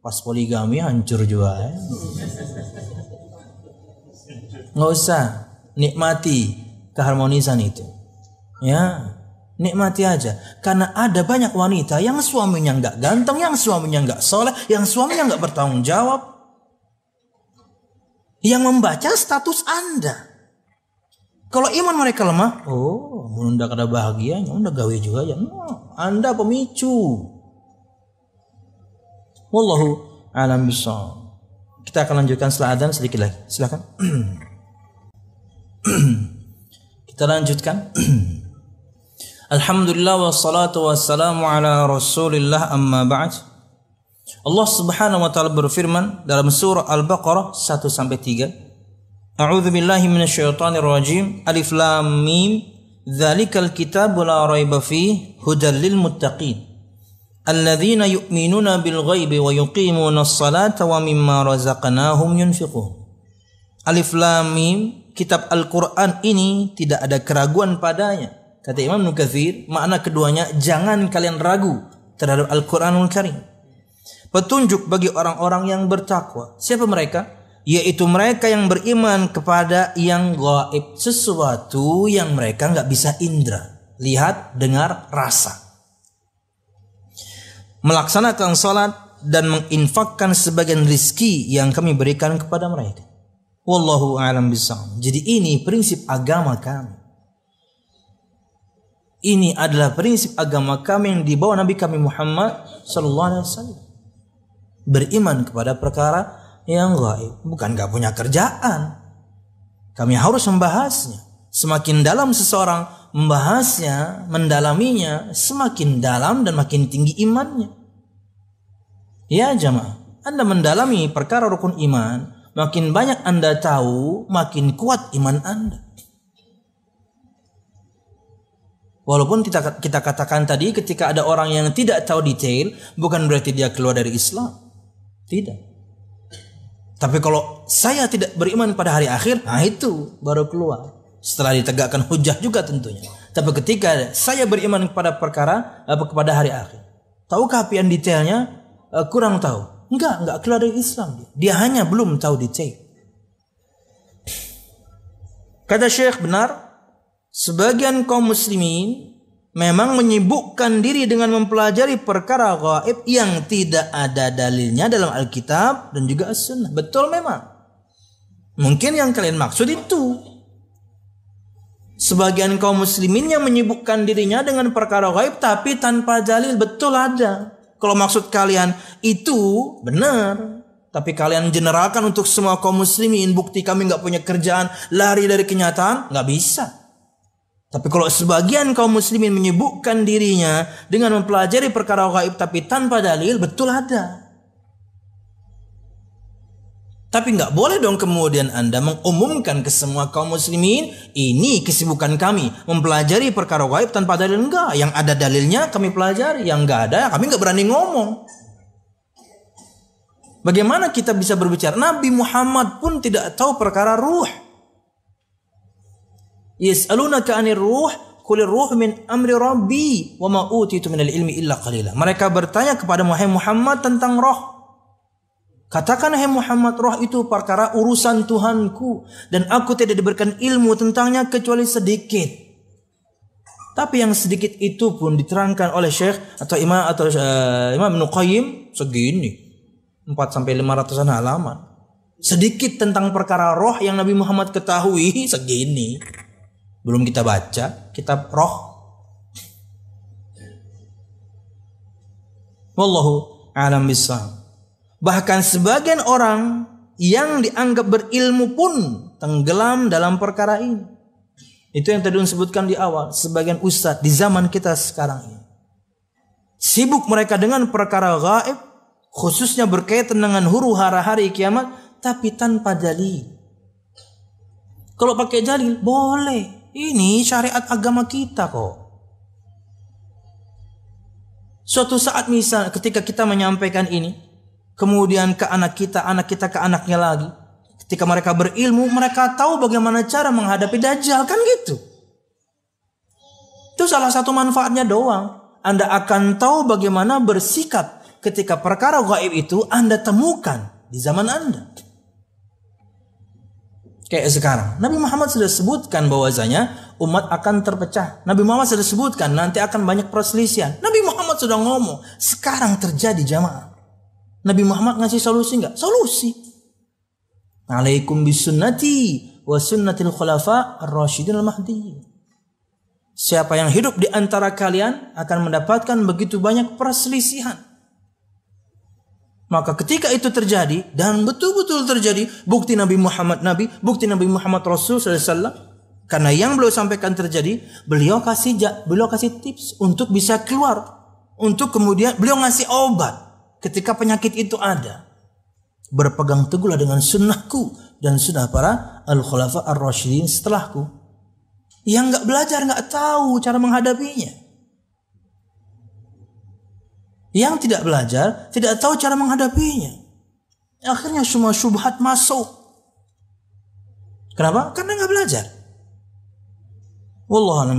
pas poligami hancur juga ya nggak usah nikmati keharmonisan itu ya nikmati aja karena ada banyak wanita yang suaminya nggak ganteng yang suaminya nggak soleh yang suaminya nggak bertanggung jawab yang membaca status anda kalau iman mereka lemah oh menunda kada bahagianya udah gawe juga ya no, anda pemicu wallahu alam bisa kita akan lanjutkan setelah adzan sedikit lagi silakan Kita lanjutkan. Alhamdulillah wassalatu wassalamu ala Rasulillah amma ba'd. Allah Subhanahu wa taala berfirman dalam surah Al-Baqarah 1 sampai 3. A'udzu billahi minasyaitonir rajim. Alif lam mim. Dzalikal kitab la raiba fihi hudal lil muttaqin. الذين يؤمنون بالغيب salata wa mimma رزقناهم ينفقون Alif lam mim kitab Al-Quran ini tidak ada keraguan padanya. Kata Imam Nukathir, makna keduanya jangan kalian ragu terhadap Al-Quranul Karim. Petunjuk bagi orang-orang yang bertakwa. Siapa mereka? Yaitu mereka yang beriman kepada yang gaib. Sesuatu yang mereka nggak bisa indra. Lihat, dengar, rasa. Melaksanakan sholat dan menginfakkan sebagian rizki yang kami berikan kepada mereka. Wallahu a'lam bishawab. Jadi ini prinsip agama kami. Ini adalah prinsip agama kami yang dibawa Nabi kami Muhammad sallallahu alaihi wasallam. Beriman kepada perkara yang gaib, bukan gak punya kerjaan. Kami harus membahasnya. Semakin dalam seseorang membahasnya, mendalaminya, semakin dalam dan makin tinggi imannya. Ya jamaah, Anda mendalami perkara rukun iman, Makin banyak Anda tahu, makin kuat iman Anda. Walaupun kita, kita katakan tadi ketika ada orang yang tidak tahu detail, bukan berarti dia keluar dari Islam. Tidak. Tapi kalau saya tidak beriman pada hari akhir, nah itu baru keluar. Setelah ditegakkan hujah juga tentunya. Tapi ketika saya beriman kepada perkara, eh, kepada hari akhir. Tahukah pian detailnya? Eh, kurang tahu. Enggak, enggak keluar dari Islam. Dia hanya belum tahu detail. Kata Syekh benar, sebagian kaum muslimin memang menyibukkan diri dengan mempelajari perkara gaib yang tidak ada dalilnya dalam Alkitab dan juga As-Sunnah. Betul memang. Mungkin yang kalian maksud itu. Sebagian kaum muslimin yang menyibukkan dirinya dengan perkara gaib tapi tanpa dalil betul ada. Kalau maksud kalian itu benar, tapi kalian generalkan untuk semua kaum muslimin bukti kami nggak punya kerjaan, lari dari kenyataan, nggak bisa. Tapi kalau sebagian kaum muslimin menyebutkan dirinya dengan mempelajari perkara gaib tapi tanpa dalil, betul ada. Tapi nggak boleh dong kemudian Anda mengumumkan ke semua kaum muslimin, ini kesibukan kami, mempelajari perkara gaib tanpa dalil enggak. Yang ada dalilnya kami pelajari, yang nggak ada ya kami nggak berani ngomong. Bagaimana kita bisa berbicara? Nabi Muhammad pun tidak tahu perkara ruh. Yas'alunaka 'anir ruh, kulir ruh min amri rabbi wa ma minal ilmi illa qalila. Mereka bertanya kepada Muhammad tentang roh. Katakan hai Muhammad roh itu perkara urusan Tuhanku dan aku tidak diberikan ilmu tentangnya kecuali sedikit. Tapi yang sedikit itu pun diterangkan oleh Syekh atau Imam atau uh, Imam Ibnu segini. 4 sampai 500-an halaman. Sedikit tentang perkara roh yang Nabi Muhammad ketahui segini. Belum kita baca kitab roh. Wallahu a'lam bishawab. Bahkan sebagian orang yang dianggap berilmu pun tenggelam dalam perkara ini. Itu yang tadi disebutkan di awal. Sebagian ustadz di zaman kita sekarang ini. Sibuk mereka dengan perkara gaib. Khususnya berkaitan dengan huru hara hari kiamat. Tapi tanpa dalil. Kalau pakai dalil boleh. Ini syariat agama kita kok. Suatu saat misal ketika kita menyampaikan ini kemudian ke anak kita, anak kita ke anaknya lagi. Ketika mereka berilmu, mereka tahu bagaimana cara menghadapi dajjal, kan gitu. Itu salah satu manfaatnya doang. Anda akan tahu bagaimana bersikap ketika perkara gaib itu Anda temukan di zaman Anda. Kayak sekarang, Nabi Muhammad sudah sebutkan bahwasanya umat akan terpecah. Nabi Muhammad sudah sebutkan nanti akan banyak perselisihan. Nabi Muhammad sudah ngomong, sekarang terjadi jamaah. Nabi Muhammad ngasih solusi nggak? Solusi. Alaikum bisunnati wa sunnatil khulafa ar-rasyidin al mahdi Siapa yang hidup di antara kalian akan mendapatkan begitu banyak perselisihan. Maka ketika itu terjadi dan betul-betul terjadi bukti Nabi Muhammad Nabi, bukti Nabi Muhammad Rasul sallallahu karena yang beliau sampaikan terjadi, beliau kasih beliau kasih tips untuk bisa keluar. Untuk kemudian beliau ngasih obat ketika penyakit itu ada. Berpegang teguhlah dengan sunnahku dan sunnah para al-khulafa ar-rasyidin setelahku. Yang nggak belajar nggak tahu cara menghadapinya. Yang tidak belajar tidak tahu cara menghadapinya. Akhirnya semua subhat masuk. Kenapa? Karena nggak belajar. Wallahu a'lam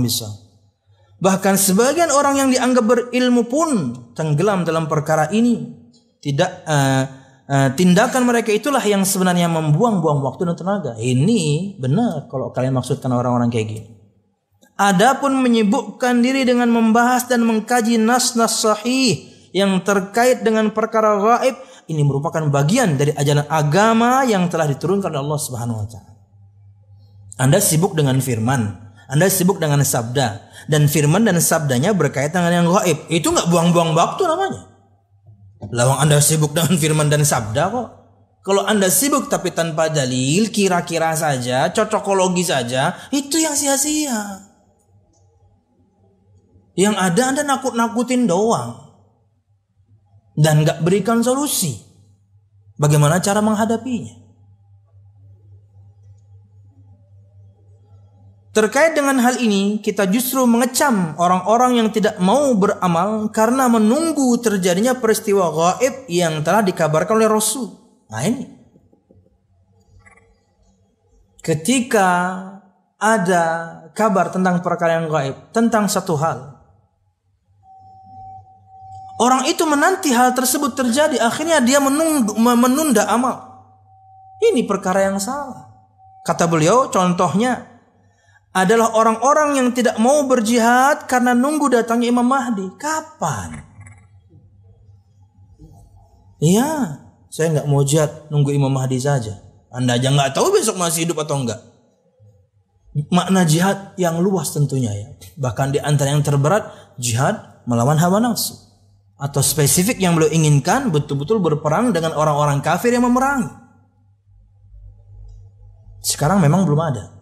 Bahkan sebagian orang yang dianggap berilmu pun tenggelam dalam perkara ini. Tidak uh, uh, tindakan mereka itulah yang sebenarnya membuang-buang waktu dan tenaga. Ini benar kalau kalian maksudkan orang-orang kayak gini. Adapun menyibukkan diri dengan membahas dan mengkaji nas-nas sahih yang terkait dengan perkara gaib ini merupakan bagian dari ajaran agama yang telah diturunkan oleh Allah Subhanahu wa taala. Anda sibuk dengan firman, anda sibuk dengan sabda dan firman dan sabdanya berkaitan dengan yang gaib. Itu nggak buang-buang waktu namanya. Lawang Anda sibuk dengan firman dan sabda kok. Kalau Anda sibuk tapi tanpa dalil, kira-kira saja, cocokologi saja, itu yang sia-sia. Yang ada Anda nakut-nakutin doang. Dan gak berikan solusi. Bagaimana cara menghadapinya? Terkait dengan hal ini, kita justru mengecam orang-orang yang tidak mau beramal karena menunggu terjadinya peristiwa gaib yang telah dikabarkan oleh Rasul. Nah ini. Ketika ada kabar tentang perkara yang gaib, tentang satu hal. Orang itu menanti hal tersebut terjadi, akhirnya dia menunggu, menunda amal. Ini perkara yang salah. Kata beliau, contohnya adalah orang-orang yang tidak mau berjihad karena nunggu datangnya Imam Mahdi. Kapan? Iya, saya nggak mau jihad, nunggu Imam Mahdi saja. Anda aja nggak tahu besok masih hidup atau enggak. Makna jihad yang luas tentunya ya. Bahkan di antara yang terberat, jihad melawan hawa nafsu. Atau spesifik yang beliau inginkan betul-betul berperang dengan orang-orang kafir yang memerangi. Sekarang memang belum ada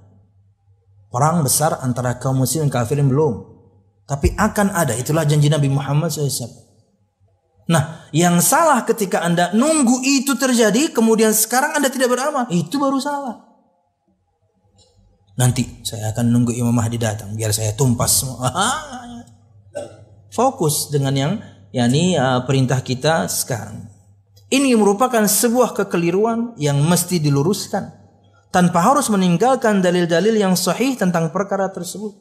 perang besar antara kaum muslim dan kafirin belum. Tapi akan ada, itulah janji Nabi Muhammad SAW. Nah, yang salah ketika Anda nunggu itu terjadi, kemudian sekarang Anda tidak beramal, itu baru salah. Nanti saya akan nunggu Imam Mahdi datang, biar saya tumpas semua. Fokus dengan yang yakni ya, perintah kita sekarang. Ini merupakan sebuah kekeliruan yang mesti diluruskan tanpa harus meninggalkan dalil-dalil yang sahih tentang perkara tersebut.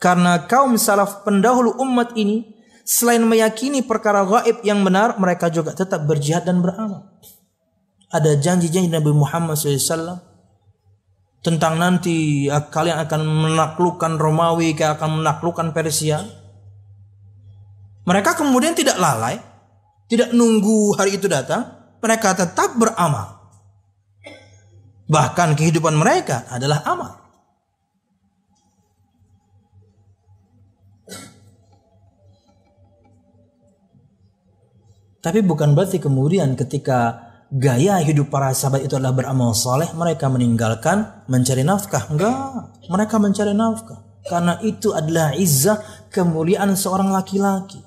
Karena kaum salaf pendahulu umat ini selain meyakini perkara gaib yang benar, mereka juga tetap berjihad dan beramal. Ada janji-janji Nabi Muhammad SAW tentang nanti kalian akan menaklukkan Romawi, kalian akan menaklukkan Persia. Mereka kemudian tidak lalai, tidak nunggu hari itu datang, mereka tetap beramal Bahkan kehidupan mereka adalah amal. Tapi bukan berarti kemudian ketika gaya hidup para sahabat itu adalah beramal soleh, mereka meninggalkan mencari nafkah. Enggak, mereka mencari nafkah. Karena itu adalah izah kemuliaan seorang laki-laki.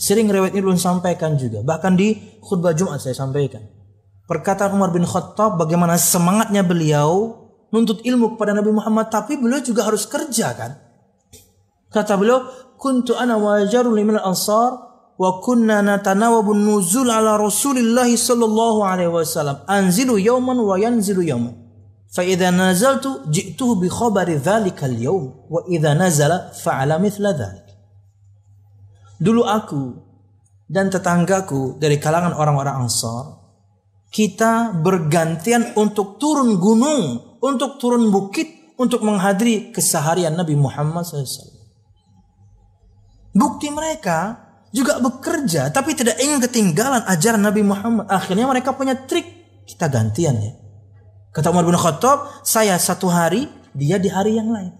Sering Rewet ini belum sampaikan juga. Bahkan di khutbah Jumat saya sampaikan. Perkataan Umar bin Khattab bagaimana semangatnya beliau nuntut ilmu kepada Nabi Muhammad tapi beliau juga harus kerja kan. Kata beliau, "Kuntu ana wa jarul al-ansar wa kunna natanawabu nuzul ala Rasulillah sallallahu alaihi wasallam. Anzilu yawman wa yanzilu yawman. Fa idza nazaltu ji'tuhu bi khabari dhalika al-yawm wa idza nazala fa'ala mithla dzalik. Dulu aku dan tetanggaku dari kalangan orang-orang Ansar kita bergantian untuk turun gunung, untuk turun bukit, untuk menghadiri keseharian Nabi Muhammad SAW. Bukti mereka juga bekerja tapi tidak ingin ketinggalan ajaran Nabi Muhammad. Akhirnya mereka punya trik kita gantian ya. Kata Umar bin Khattab, saya satu hari, dia di hari yang lain.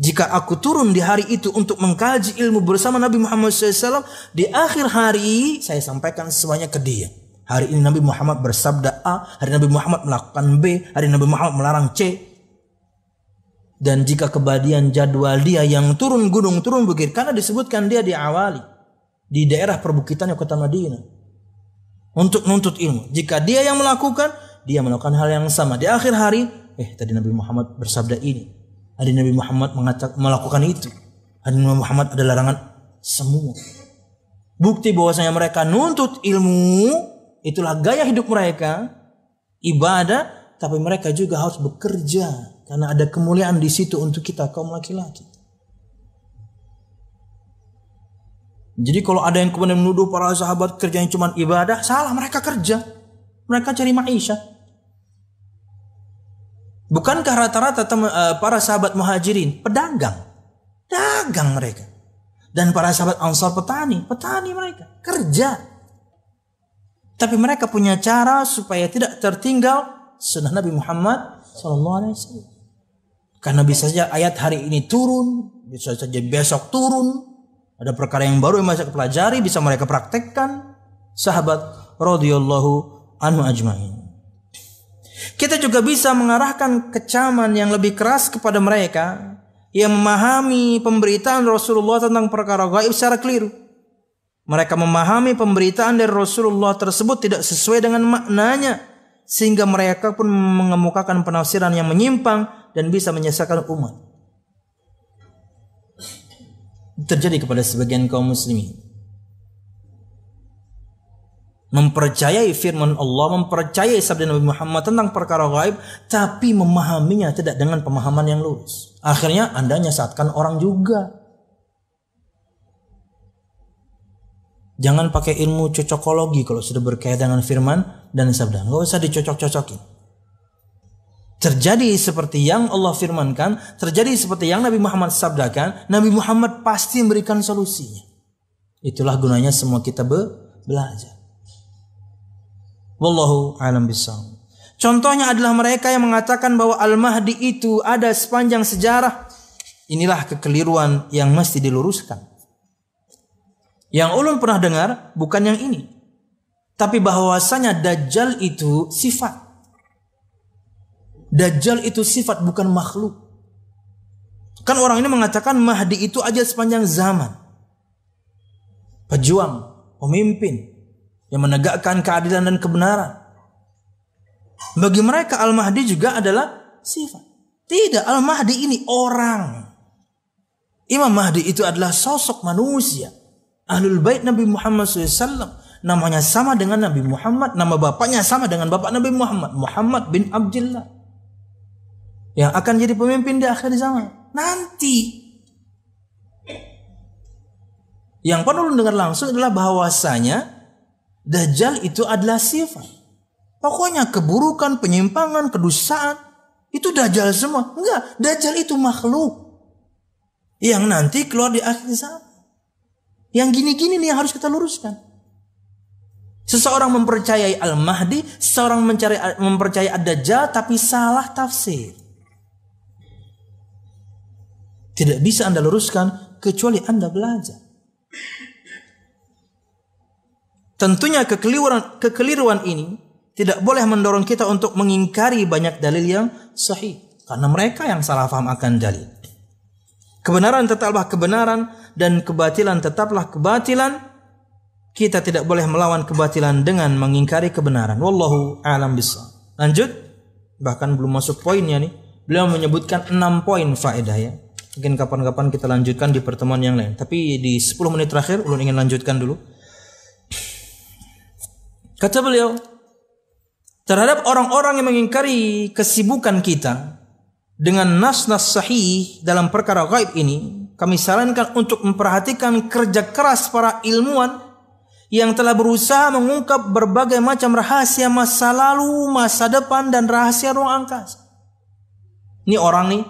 Jika aku turun di hari itu untuk mengkaji ilmu bersama Nabi Muhammad SAW, di akhir hari saya sampaikan semuanya ke dia. Hari ini Nabi Muhammad bersabda A, hari Nabi Muhammad melakukan B, hari Nabi Muhammad melarang C. Dan jika kebadian jadwal dia yang turun gunung turun bukit karena disebutkan dia diawali di daerah perbukitan yang kota Madinah untuk nuntut ilmu. Jika dia yang melakukan, dia melakukan hal yang sama di akhir hari. Eh, tadi Nabi Muhammad bersabda ini. Hari Nabi Muhammad mengatak, melakukan itu. Hari Nabi Muhammad ada larangan semua. Bukti bahwasanya mereka nuntut ilmu Itulah gaya hidup mereka, ibadah, tapi mereka juga harus bekerja karena ada kemuliaan di situ untuk kita kaum laki-laki. Jadi kalau ada yang kemudian menuduh para sahabat kerjanya cuma ibadah, salah mereka kerja. Mereka cari maisha. Bukankah rata-rata eh, para sahabat muhajirin pedagang? Dagang mereka. Dan para sahabat ansar petani, petani mereka. Kerja. Tapi mereka punya cara supaya tidak tertinggal sunnah Nabi Muhammad Sallallahu Alaihi Wasallam. Karena bisa saja ayat hari ini turun, bisa saja besok turun. Ada perkara yang baru yang mereka pelajari, bisa mereka praktekkan. Sahabat radhiyallahu anhu ajmain. Kita juga bisa mengarahkan kecaman yang lebih keras kepada mereka yang memahami pemberitaan Rasulullah tentang perkara gaib secara keliru mereka memahami pemberitaan dari Rasulullah tersebut tidak sesuai dengan maknanya sehingga mereka pun mengemukakan penafsiran yang menyimpang dan bisa menyesatkan umat. Terjadi kepada sebagian kaum muslimin. Mempercayai firman Allah, mempercayai sabda Nabi Muhammad tentang perkara gaib, tapi memahaminya tidak dengan pemahaman yang lurus. Akhirnya Anda menyesatkan orang juga. Jangan pakai ilmu cocokologi kalau sudah berkaitan dengan firman dan sabda. Nggak usah dicocok-cocokin. Terjadi seperti yang Allah firmankan, terjadi seperti yang Nabi Muhammad sabdakan, Nabi Muhammad pasti memberikan solusinya. Itulah gunanya semua kita be belajar. Wallahu alam bisawab. Contohnya adalah mereka yang mengatakan bahwa Al-Mahdi itu ada sepanjang sejarah. Inilah kekeliruan yang mesti diluruskan. Yang ulun pernah dengar bukan yang ini. Tapi bahwasanya dajjal itu sifat. Dajjal itu sifat bukan makhluk. Kan orang ini mengatakan Mahdi itu aja sepanjang zaman. Pejuang, pemimpin yang menegakkan keadilan dan kebenaran. Bagi mereka Al-Mahdi juga adalah sifat. Tidak, Al-Mahdi ini orang. Imam Mahdi itu adalah sosok manusia Ahlul bait Nabi Muhammad SAW namanya sama dengan Nabi Muhammad, nama bapaknya sama dengan bapak Nabi Muhammad, Muhammad bin Abdullah. Yang akan jadi pemimpin di akhir zaman. Nanti yang perlu dengar langsung adalah bahwasanya Dajjal itu adalah sifat. Pokoknya keburukan, penyimpangan, kedusaan itu Dajjal semua. Enggak, Dajjal itu makhluk yang nanti keluar di akhir zaman. Yang gini-gini nih yang harus kita luruskan. Seseorang mempercayai Al-Mahdi, seseorang mencari, mempercayai Ad-Dajjal tapi salah tafsir. Tidak bisa Anda luruskan kecuali Anda belajar. Tentunya kekeliruan, kekeliruan ini tidak boleh mendorong kita untuk mengingkari banyak dalil yang sahih. Karena mereka yang salah faham akan dalil. Kebenaran tetaplah kebenaran dan kebatilan tetaplah kebatilan. Kita tidak boleh melawan kebatilan dengan mengingkari kebenaran. Wallahu a'lam bisa Lanjut. Bahkan belum masuk poinnya nih. Beliau menyebutkan 6 poin faedah ya. Mungkin kapan-kapan kita lanjutkan di pertemuan yang lain. Tapi di 10 menit terakhir ulun ingin lanjutkan dulu. Kata beliau, terhadap orang-orang yang mengingkari kesibukan kita dengan nas-nas sahih dalam perkara gaib ini, kami sarankan untuk memperhatikan kerja keras para ilmuwan yang telah berusaha mengungkap berbagai macam rahasia masa lalu, masa depan, dan rahasia ruang angkasa. Ini orang nih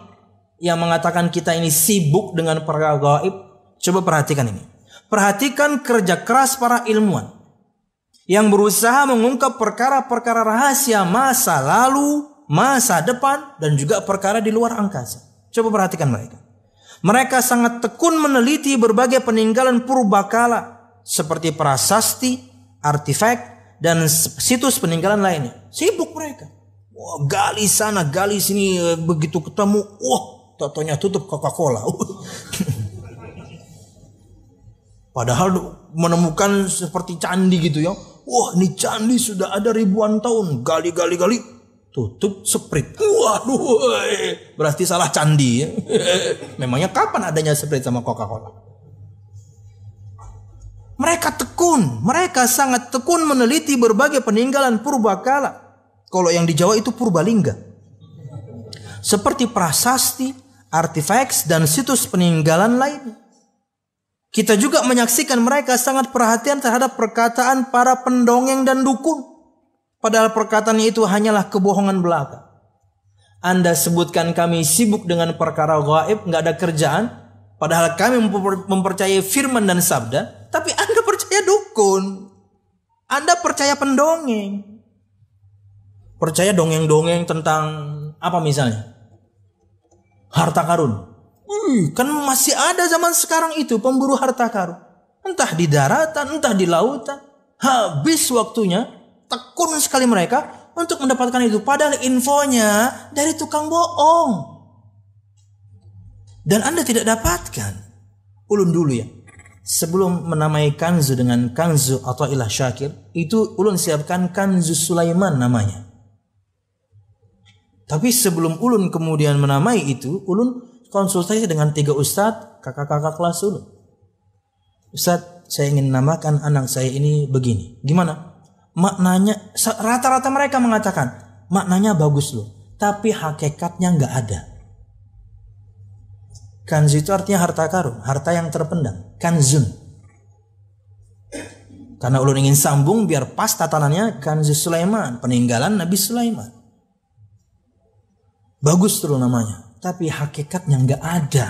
yang mengatakan kita ini sibuk dengan perkara gaib. Coba perhatikan ini. Perhatikan kerja keras para ilmuwan yang berusaha mengungkap perkara-perkara rahasia masa lalu, masa depan, dan juga perkara di luar angkasa. Coba perhatikan mereka. Mereka sangat tekun meneliti berbagai peninggalan purbakala seperti prasasti, artefak, dan situs peninggalan lainnya. Sibuk mereka. Wah, gali sana, gali sini, eh, begitu ketemu, wah, totonya tutup Coca-Cola. Padahal menemukan seperti candi gitu ya. Wah, ini candi sudah ada ribuan tahun. Gali, gali, gali tutup sprit. Waduh, berarti salah candi. Ya. Memangnya kapan adanya sprit sama Coca-Cola? Mereka tekun, mereka sangat tekun meneliti berbagai peninggalan purba kala. Kalau yang di Jawa itu purba lingga, Seperti prasasti, artefaks dan situs peninggalan lain. Kita juga menyaksikan mereka sangat perhatian terhadap perkataan para pendongeng dan dukun. Padahal perkataan itu hanyalah kebohongan belaka. Anda sebutkan kami sibuk dengan perkara gaib, nggak ada kerjaan. Padahal kami mempercayai firman dan sabda, tapi Anda percaya dukun. Anda percaya pendongeng. Percaya dongeng-dongeng tentang apa misalnya? Harta karun. kan masih ada zaman sekarang itu pemburu harta karun. Entah di daratan, entah di lautan. Habis waktunya, tekun sekali mereka untuk mendapatkan itu. Padahal infonya dari tukang bohong. Dan Anda tidak dapatkan. Ulun dulu ya. Sebelum menamai kanzu dengan kanzu atau ilah syakir. Itu ulun siapkan kanzu Sulaiman namanya. Tapi sebelum ulun kemudian menamai itu. Ulun konsultasi dengan tiga ustadz kakak-kakak kelas ulun. Ustadz saya ingin namakan anak saya ini begini. Gimana? maknanya rata-rata mereka mengatakan maknanya bagus loh, tapi hakikatnya nggak ada. Kanz itu artinya harta karun, harta yang terpendam, kanzun. Karena ulun ingin sambung biar pas tatanannya kanz Sulaiman, peninggalan Nabi Sulaiman. Bagus tuh namanya, tapi hakikatnya nggak ada.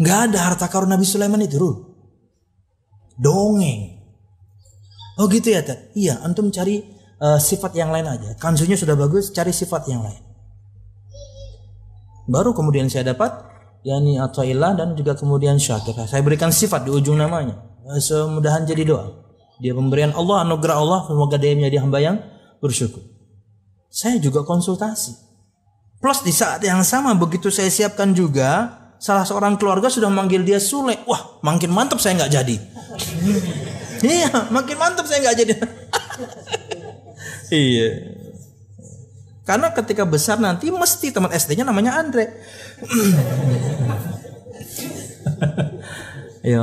Nggak ada harta karun Nabi Sulaiman itu, loh. Dongeng. Oh gitu ya, Tad? Iya, antum cari uh, sifat yang lain aja. Kanzunya sudah bagus, cari sifat yang lain. Baru kemudian saya dapat yakni atailah dan juga kemudian Syakir. Saya berikan sifat di ujung namanya. Ya, semudahan jadi doa. Dia pemberian Allah, anugerah Allah, semoga dia menjadi hamba yang bersyukur. Saya juga konsultasi. Plus di saat yang sama begitu saya siapkan juga salah seorang keluarga sudah manggil dia Sule. Wah, makin mantap saya nggak jadi. Iya, makin mantap saya nggak jadi. iya. Karena ketika besar nanti mesti teman SD-nya namanya Andre. ya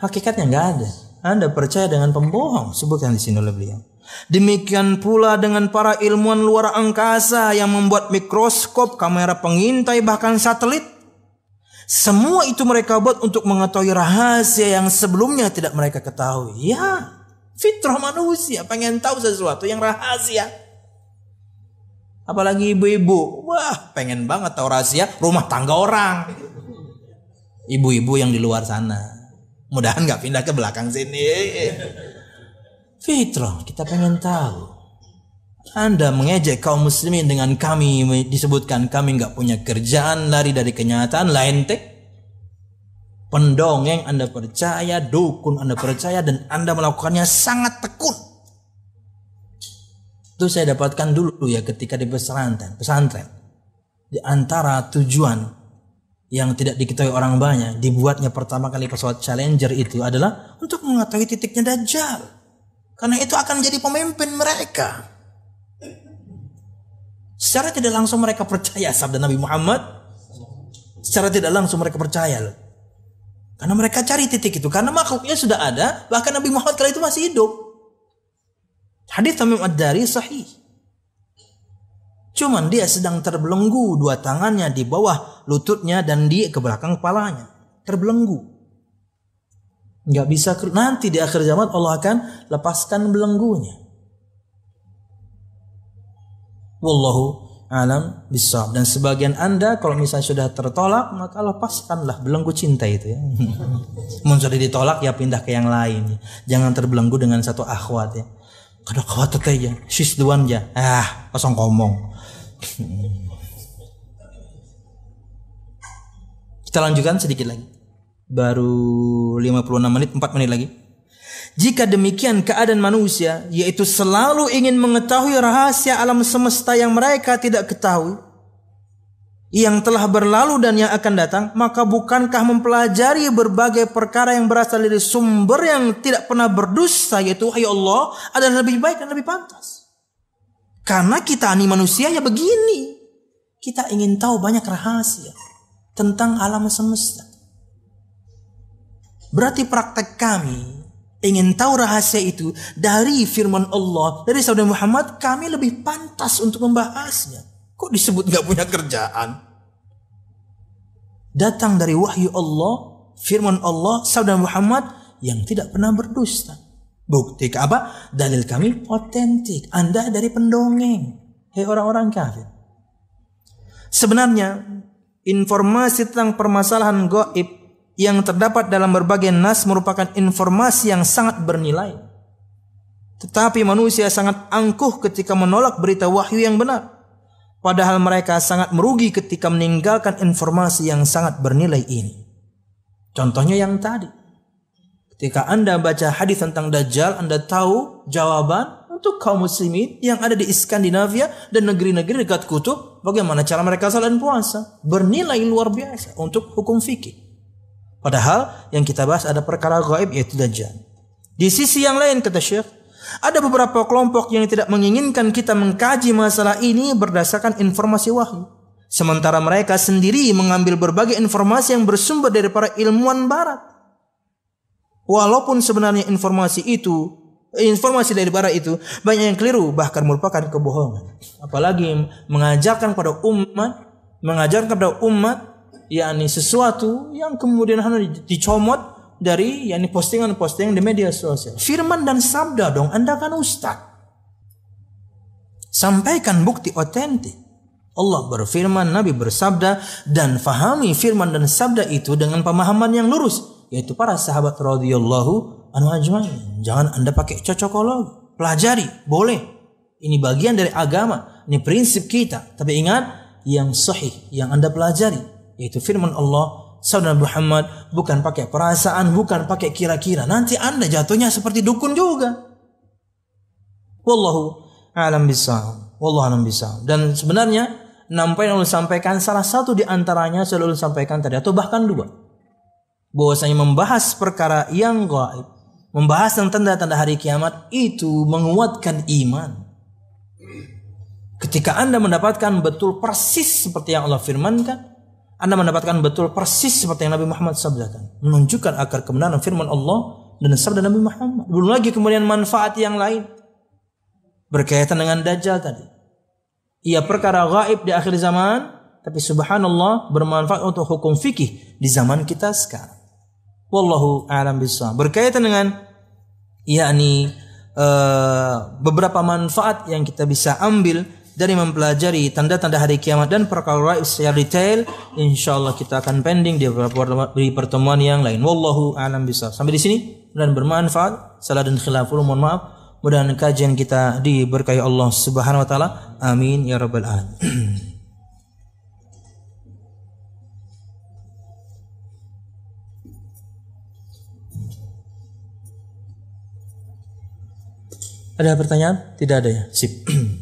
Hakikatnya nggak ada. Anda percaya dengan pembohong, sebutkan di sini oleh beliau. Demikian pula dengan para ilmuwan luar angkasa yang membuat mikroskop, kamera pengintai, bahkan satelit semua itu mereka buat untuk mengetahui rahasia yang sebelumnya tidak mereka ketahui. Ya, fitrah manusia pengen tahu sesuatu yang rahasia. Apalagi ibu-ibu, wah pengen banget tahu rahasia rumah tangga orang. Ibu-ibu yang di luar sana. Mudahan nggak pindah ke belakang sini. Fitrah, kita pengen tahu. Anda mengejek kaum muslimin dengan kami disebutkan kami nggak punya kerjaan lari dari kenyataan lain tek pendongeng Anda percaya dukun Anda percaya dan Anda melakukannya sangat tekun itu saya dapatkan dulu ya ketika di pesantren pesantren di antara tujuan yang tidak diketahui orang banyak dibuatnya pertama kali pesawat Challenger itu adalah untuk mengetahui titiknya Dajjal karena itu akan jadi pemimpin mereka Secara tidak langsung mereka percaya sabda Nabi Muhammad. Secara tidak langsung mereka percaya loh. Karena mereka cari titik itu. Karena makhluknya sudah ada. Bahkan Nabi Muhammad kala itu masih hidup. Hadis Tamim Ad-Dari sahih. Cuman dia sedang terbelenggu dua tangannya di bawah lututnya dan di ke belakang kepalanya. Terbelenggu. Nggak bisa nanti di akhir zaman Allah akan lepaskan belenggunya. Wallahu alam bisawab. Dan sebagian Anda kalau misalnya sudah tertolak maka lepaskanlah belenggu cinta itu ya. Muncul sudah ditolak ya pindah ke yang lain. Jangan terbelenggu dengan satu akhwat ya. Kada khawatir aja, she's the one ya. Ah, kosong ngomong. Kita lanjutkan sedikit lagi. Baru 56 menit, 4 menit lagi. Jika demikian keadaan manusia, yaitu selalu ingin mengetahui rahasia alam semesta yang mereka tidak ketahui, yang telah berlalu dan yang akan datang, maka bukankah mempelajari berbagai perkara yang berasal dari sumber yang tidak pernah berdusta yaitu wahyu Allah adalah lebih baik dan lebih pantas. Karena kita ini manusia ya begini. Kita ingin tahu banyak rahasia tentang alam semesta. Berarti praktek kami ingin tahu rahasia itu dari firman Allah, dari saudara Muhammad, kami lebih pantas untuk membahasnya. Kok disebut nggak punya kerjaan? Datang dari wahyu Allah, firman Allah, saudara Muhammad yang tidak pernah berdusta. Bukti ke apa? Dalil kami otentik. Anda dari pendongeng. Hei orang-orang kafir. Sebenarnya informasi tentang permasalahan goib yang terdapat dalam berbagai nas merupakan informasi yang sangat bernilai. Tetapi manusia sangat angkuh ketika menolak berita wahyu yang benar. Padahal mereka sangat merugi ketika meninggalkan informasi yang sangat bernilai ini. Contohnya yang tadi. Ketika Anda baca hadis tentang Dajjal, Anda tahu jawaban untuk kaum muslimin yang ada di Skandinavia dan negeri-negeri dekat kutub, bagaimana cara mereka salat puasa. Bernilai luar biasa untuk hukum fikih. Padahal yang kita bahas ada perkara gaib yaitu dajjal. Di sisi yang lain kata Syekh, ada beberapa kelompok yang tidak menginginkan kita mengkaji masalah ini berdasarkan informasi wahyu. Sementara mereka sendiri mengambil berbagai informasi yang bersumber dari para ilmuwan barat. Walaupun sebenarnya informasi itu informasi dari barat itu banyak yang keliru bahkan merupakan kebohongan. Apalagi mengajarkan pada umat mengajarkan kepada umat yakni sesuatu yang kemudian hanya dicomot dari yakni postingan-postingan di media sosial. Firman dan sabda dong, Anda kan ustaz. Sampaikan bukti otentik. Allah berfirman, Nabi bersabda dan fahami firman dan sabda itu dengan pemahaman yang lurus, yaitu para sahabat radhiyallahu anhu ajmain. Jangan Anda pakai cocokologi. Pelajari, boleh. Ini bagian dari agama, ini prinsip kita. Tapi ingat, yang sahih, yang Anda pelajari, yaitu firman Allah saudara Muhammad bukan pakai perasaan bukan pakai kira-kira nanti anda jatuhnya seperti dukun juga wallahu alam bisawab wallahu alam bisawab dan sebenarnya nampak yang sampaikan salah satu di antaranya selalu Allah sampaikan tadi atau bahkan dua bahwasanya membahas perkara yang gaib membahas tentang tanda-tanda hari kiamat itu menguatkan iman ketika Anda mendapatkan betul persis seperti yang Allah firmankan, anda mendapatkan betul persis seperti yang Nabi Muhammad sabdakan. Menunjukkan akar kebenaran firman Allah dan sabda Nabi Muhammad. Belum lagi kemudian manfaat yang lain. Berkaitan dengan Dajjal tadi. Ia perkara gaib di akhir zaman. Tapi subhanallah bermanfaat untuk hukum fikih di zaman kita sekarang. Wallahu a'lam bishawab. Berkaitan dengan yakni uh, beberapa manfaat yang kita bisa ambil dari mempelajari tanda-tanda hari kiamat dan perkara secara detail insyaallah kita akan pending di beberapa pertemuan yang lain wallahu alam bisa sampai di sini dan bermanfaat salah dan khilaf mohon maaf mudah-mudahan kajian kita diberkahi Allah Subhanahu wa taala amin ya rabbal alamin Ada pertanyaan? Tidak ada ya? Sip.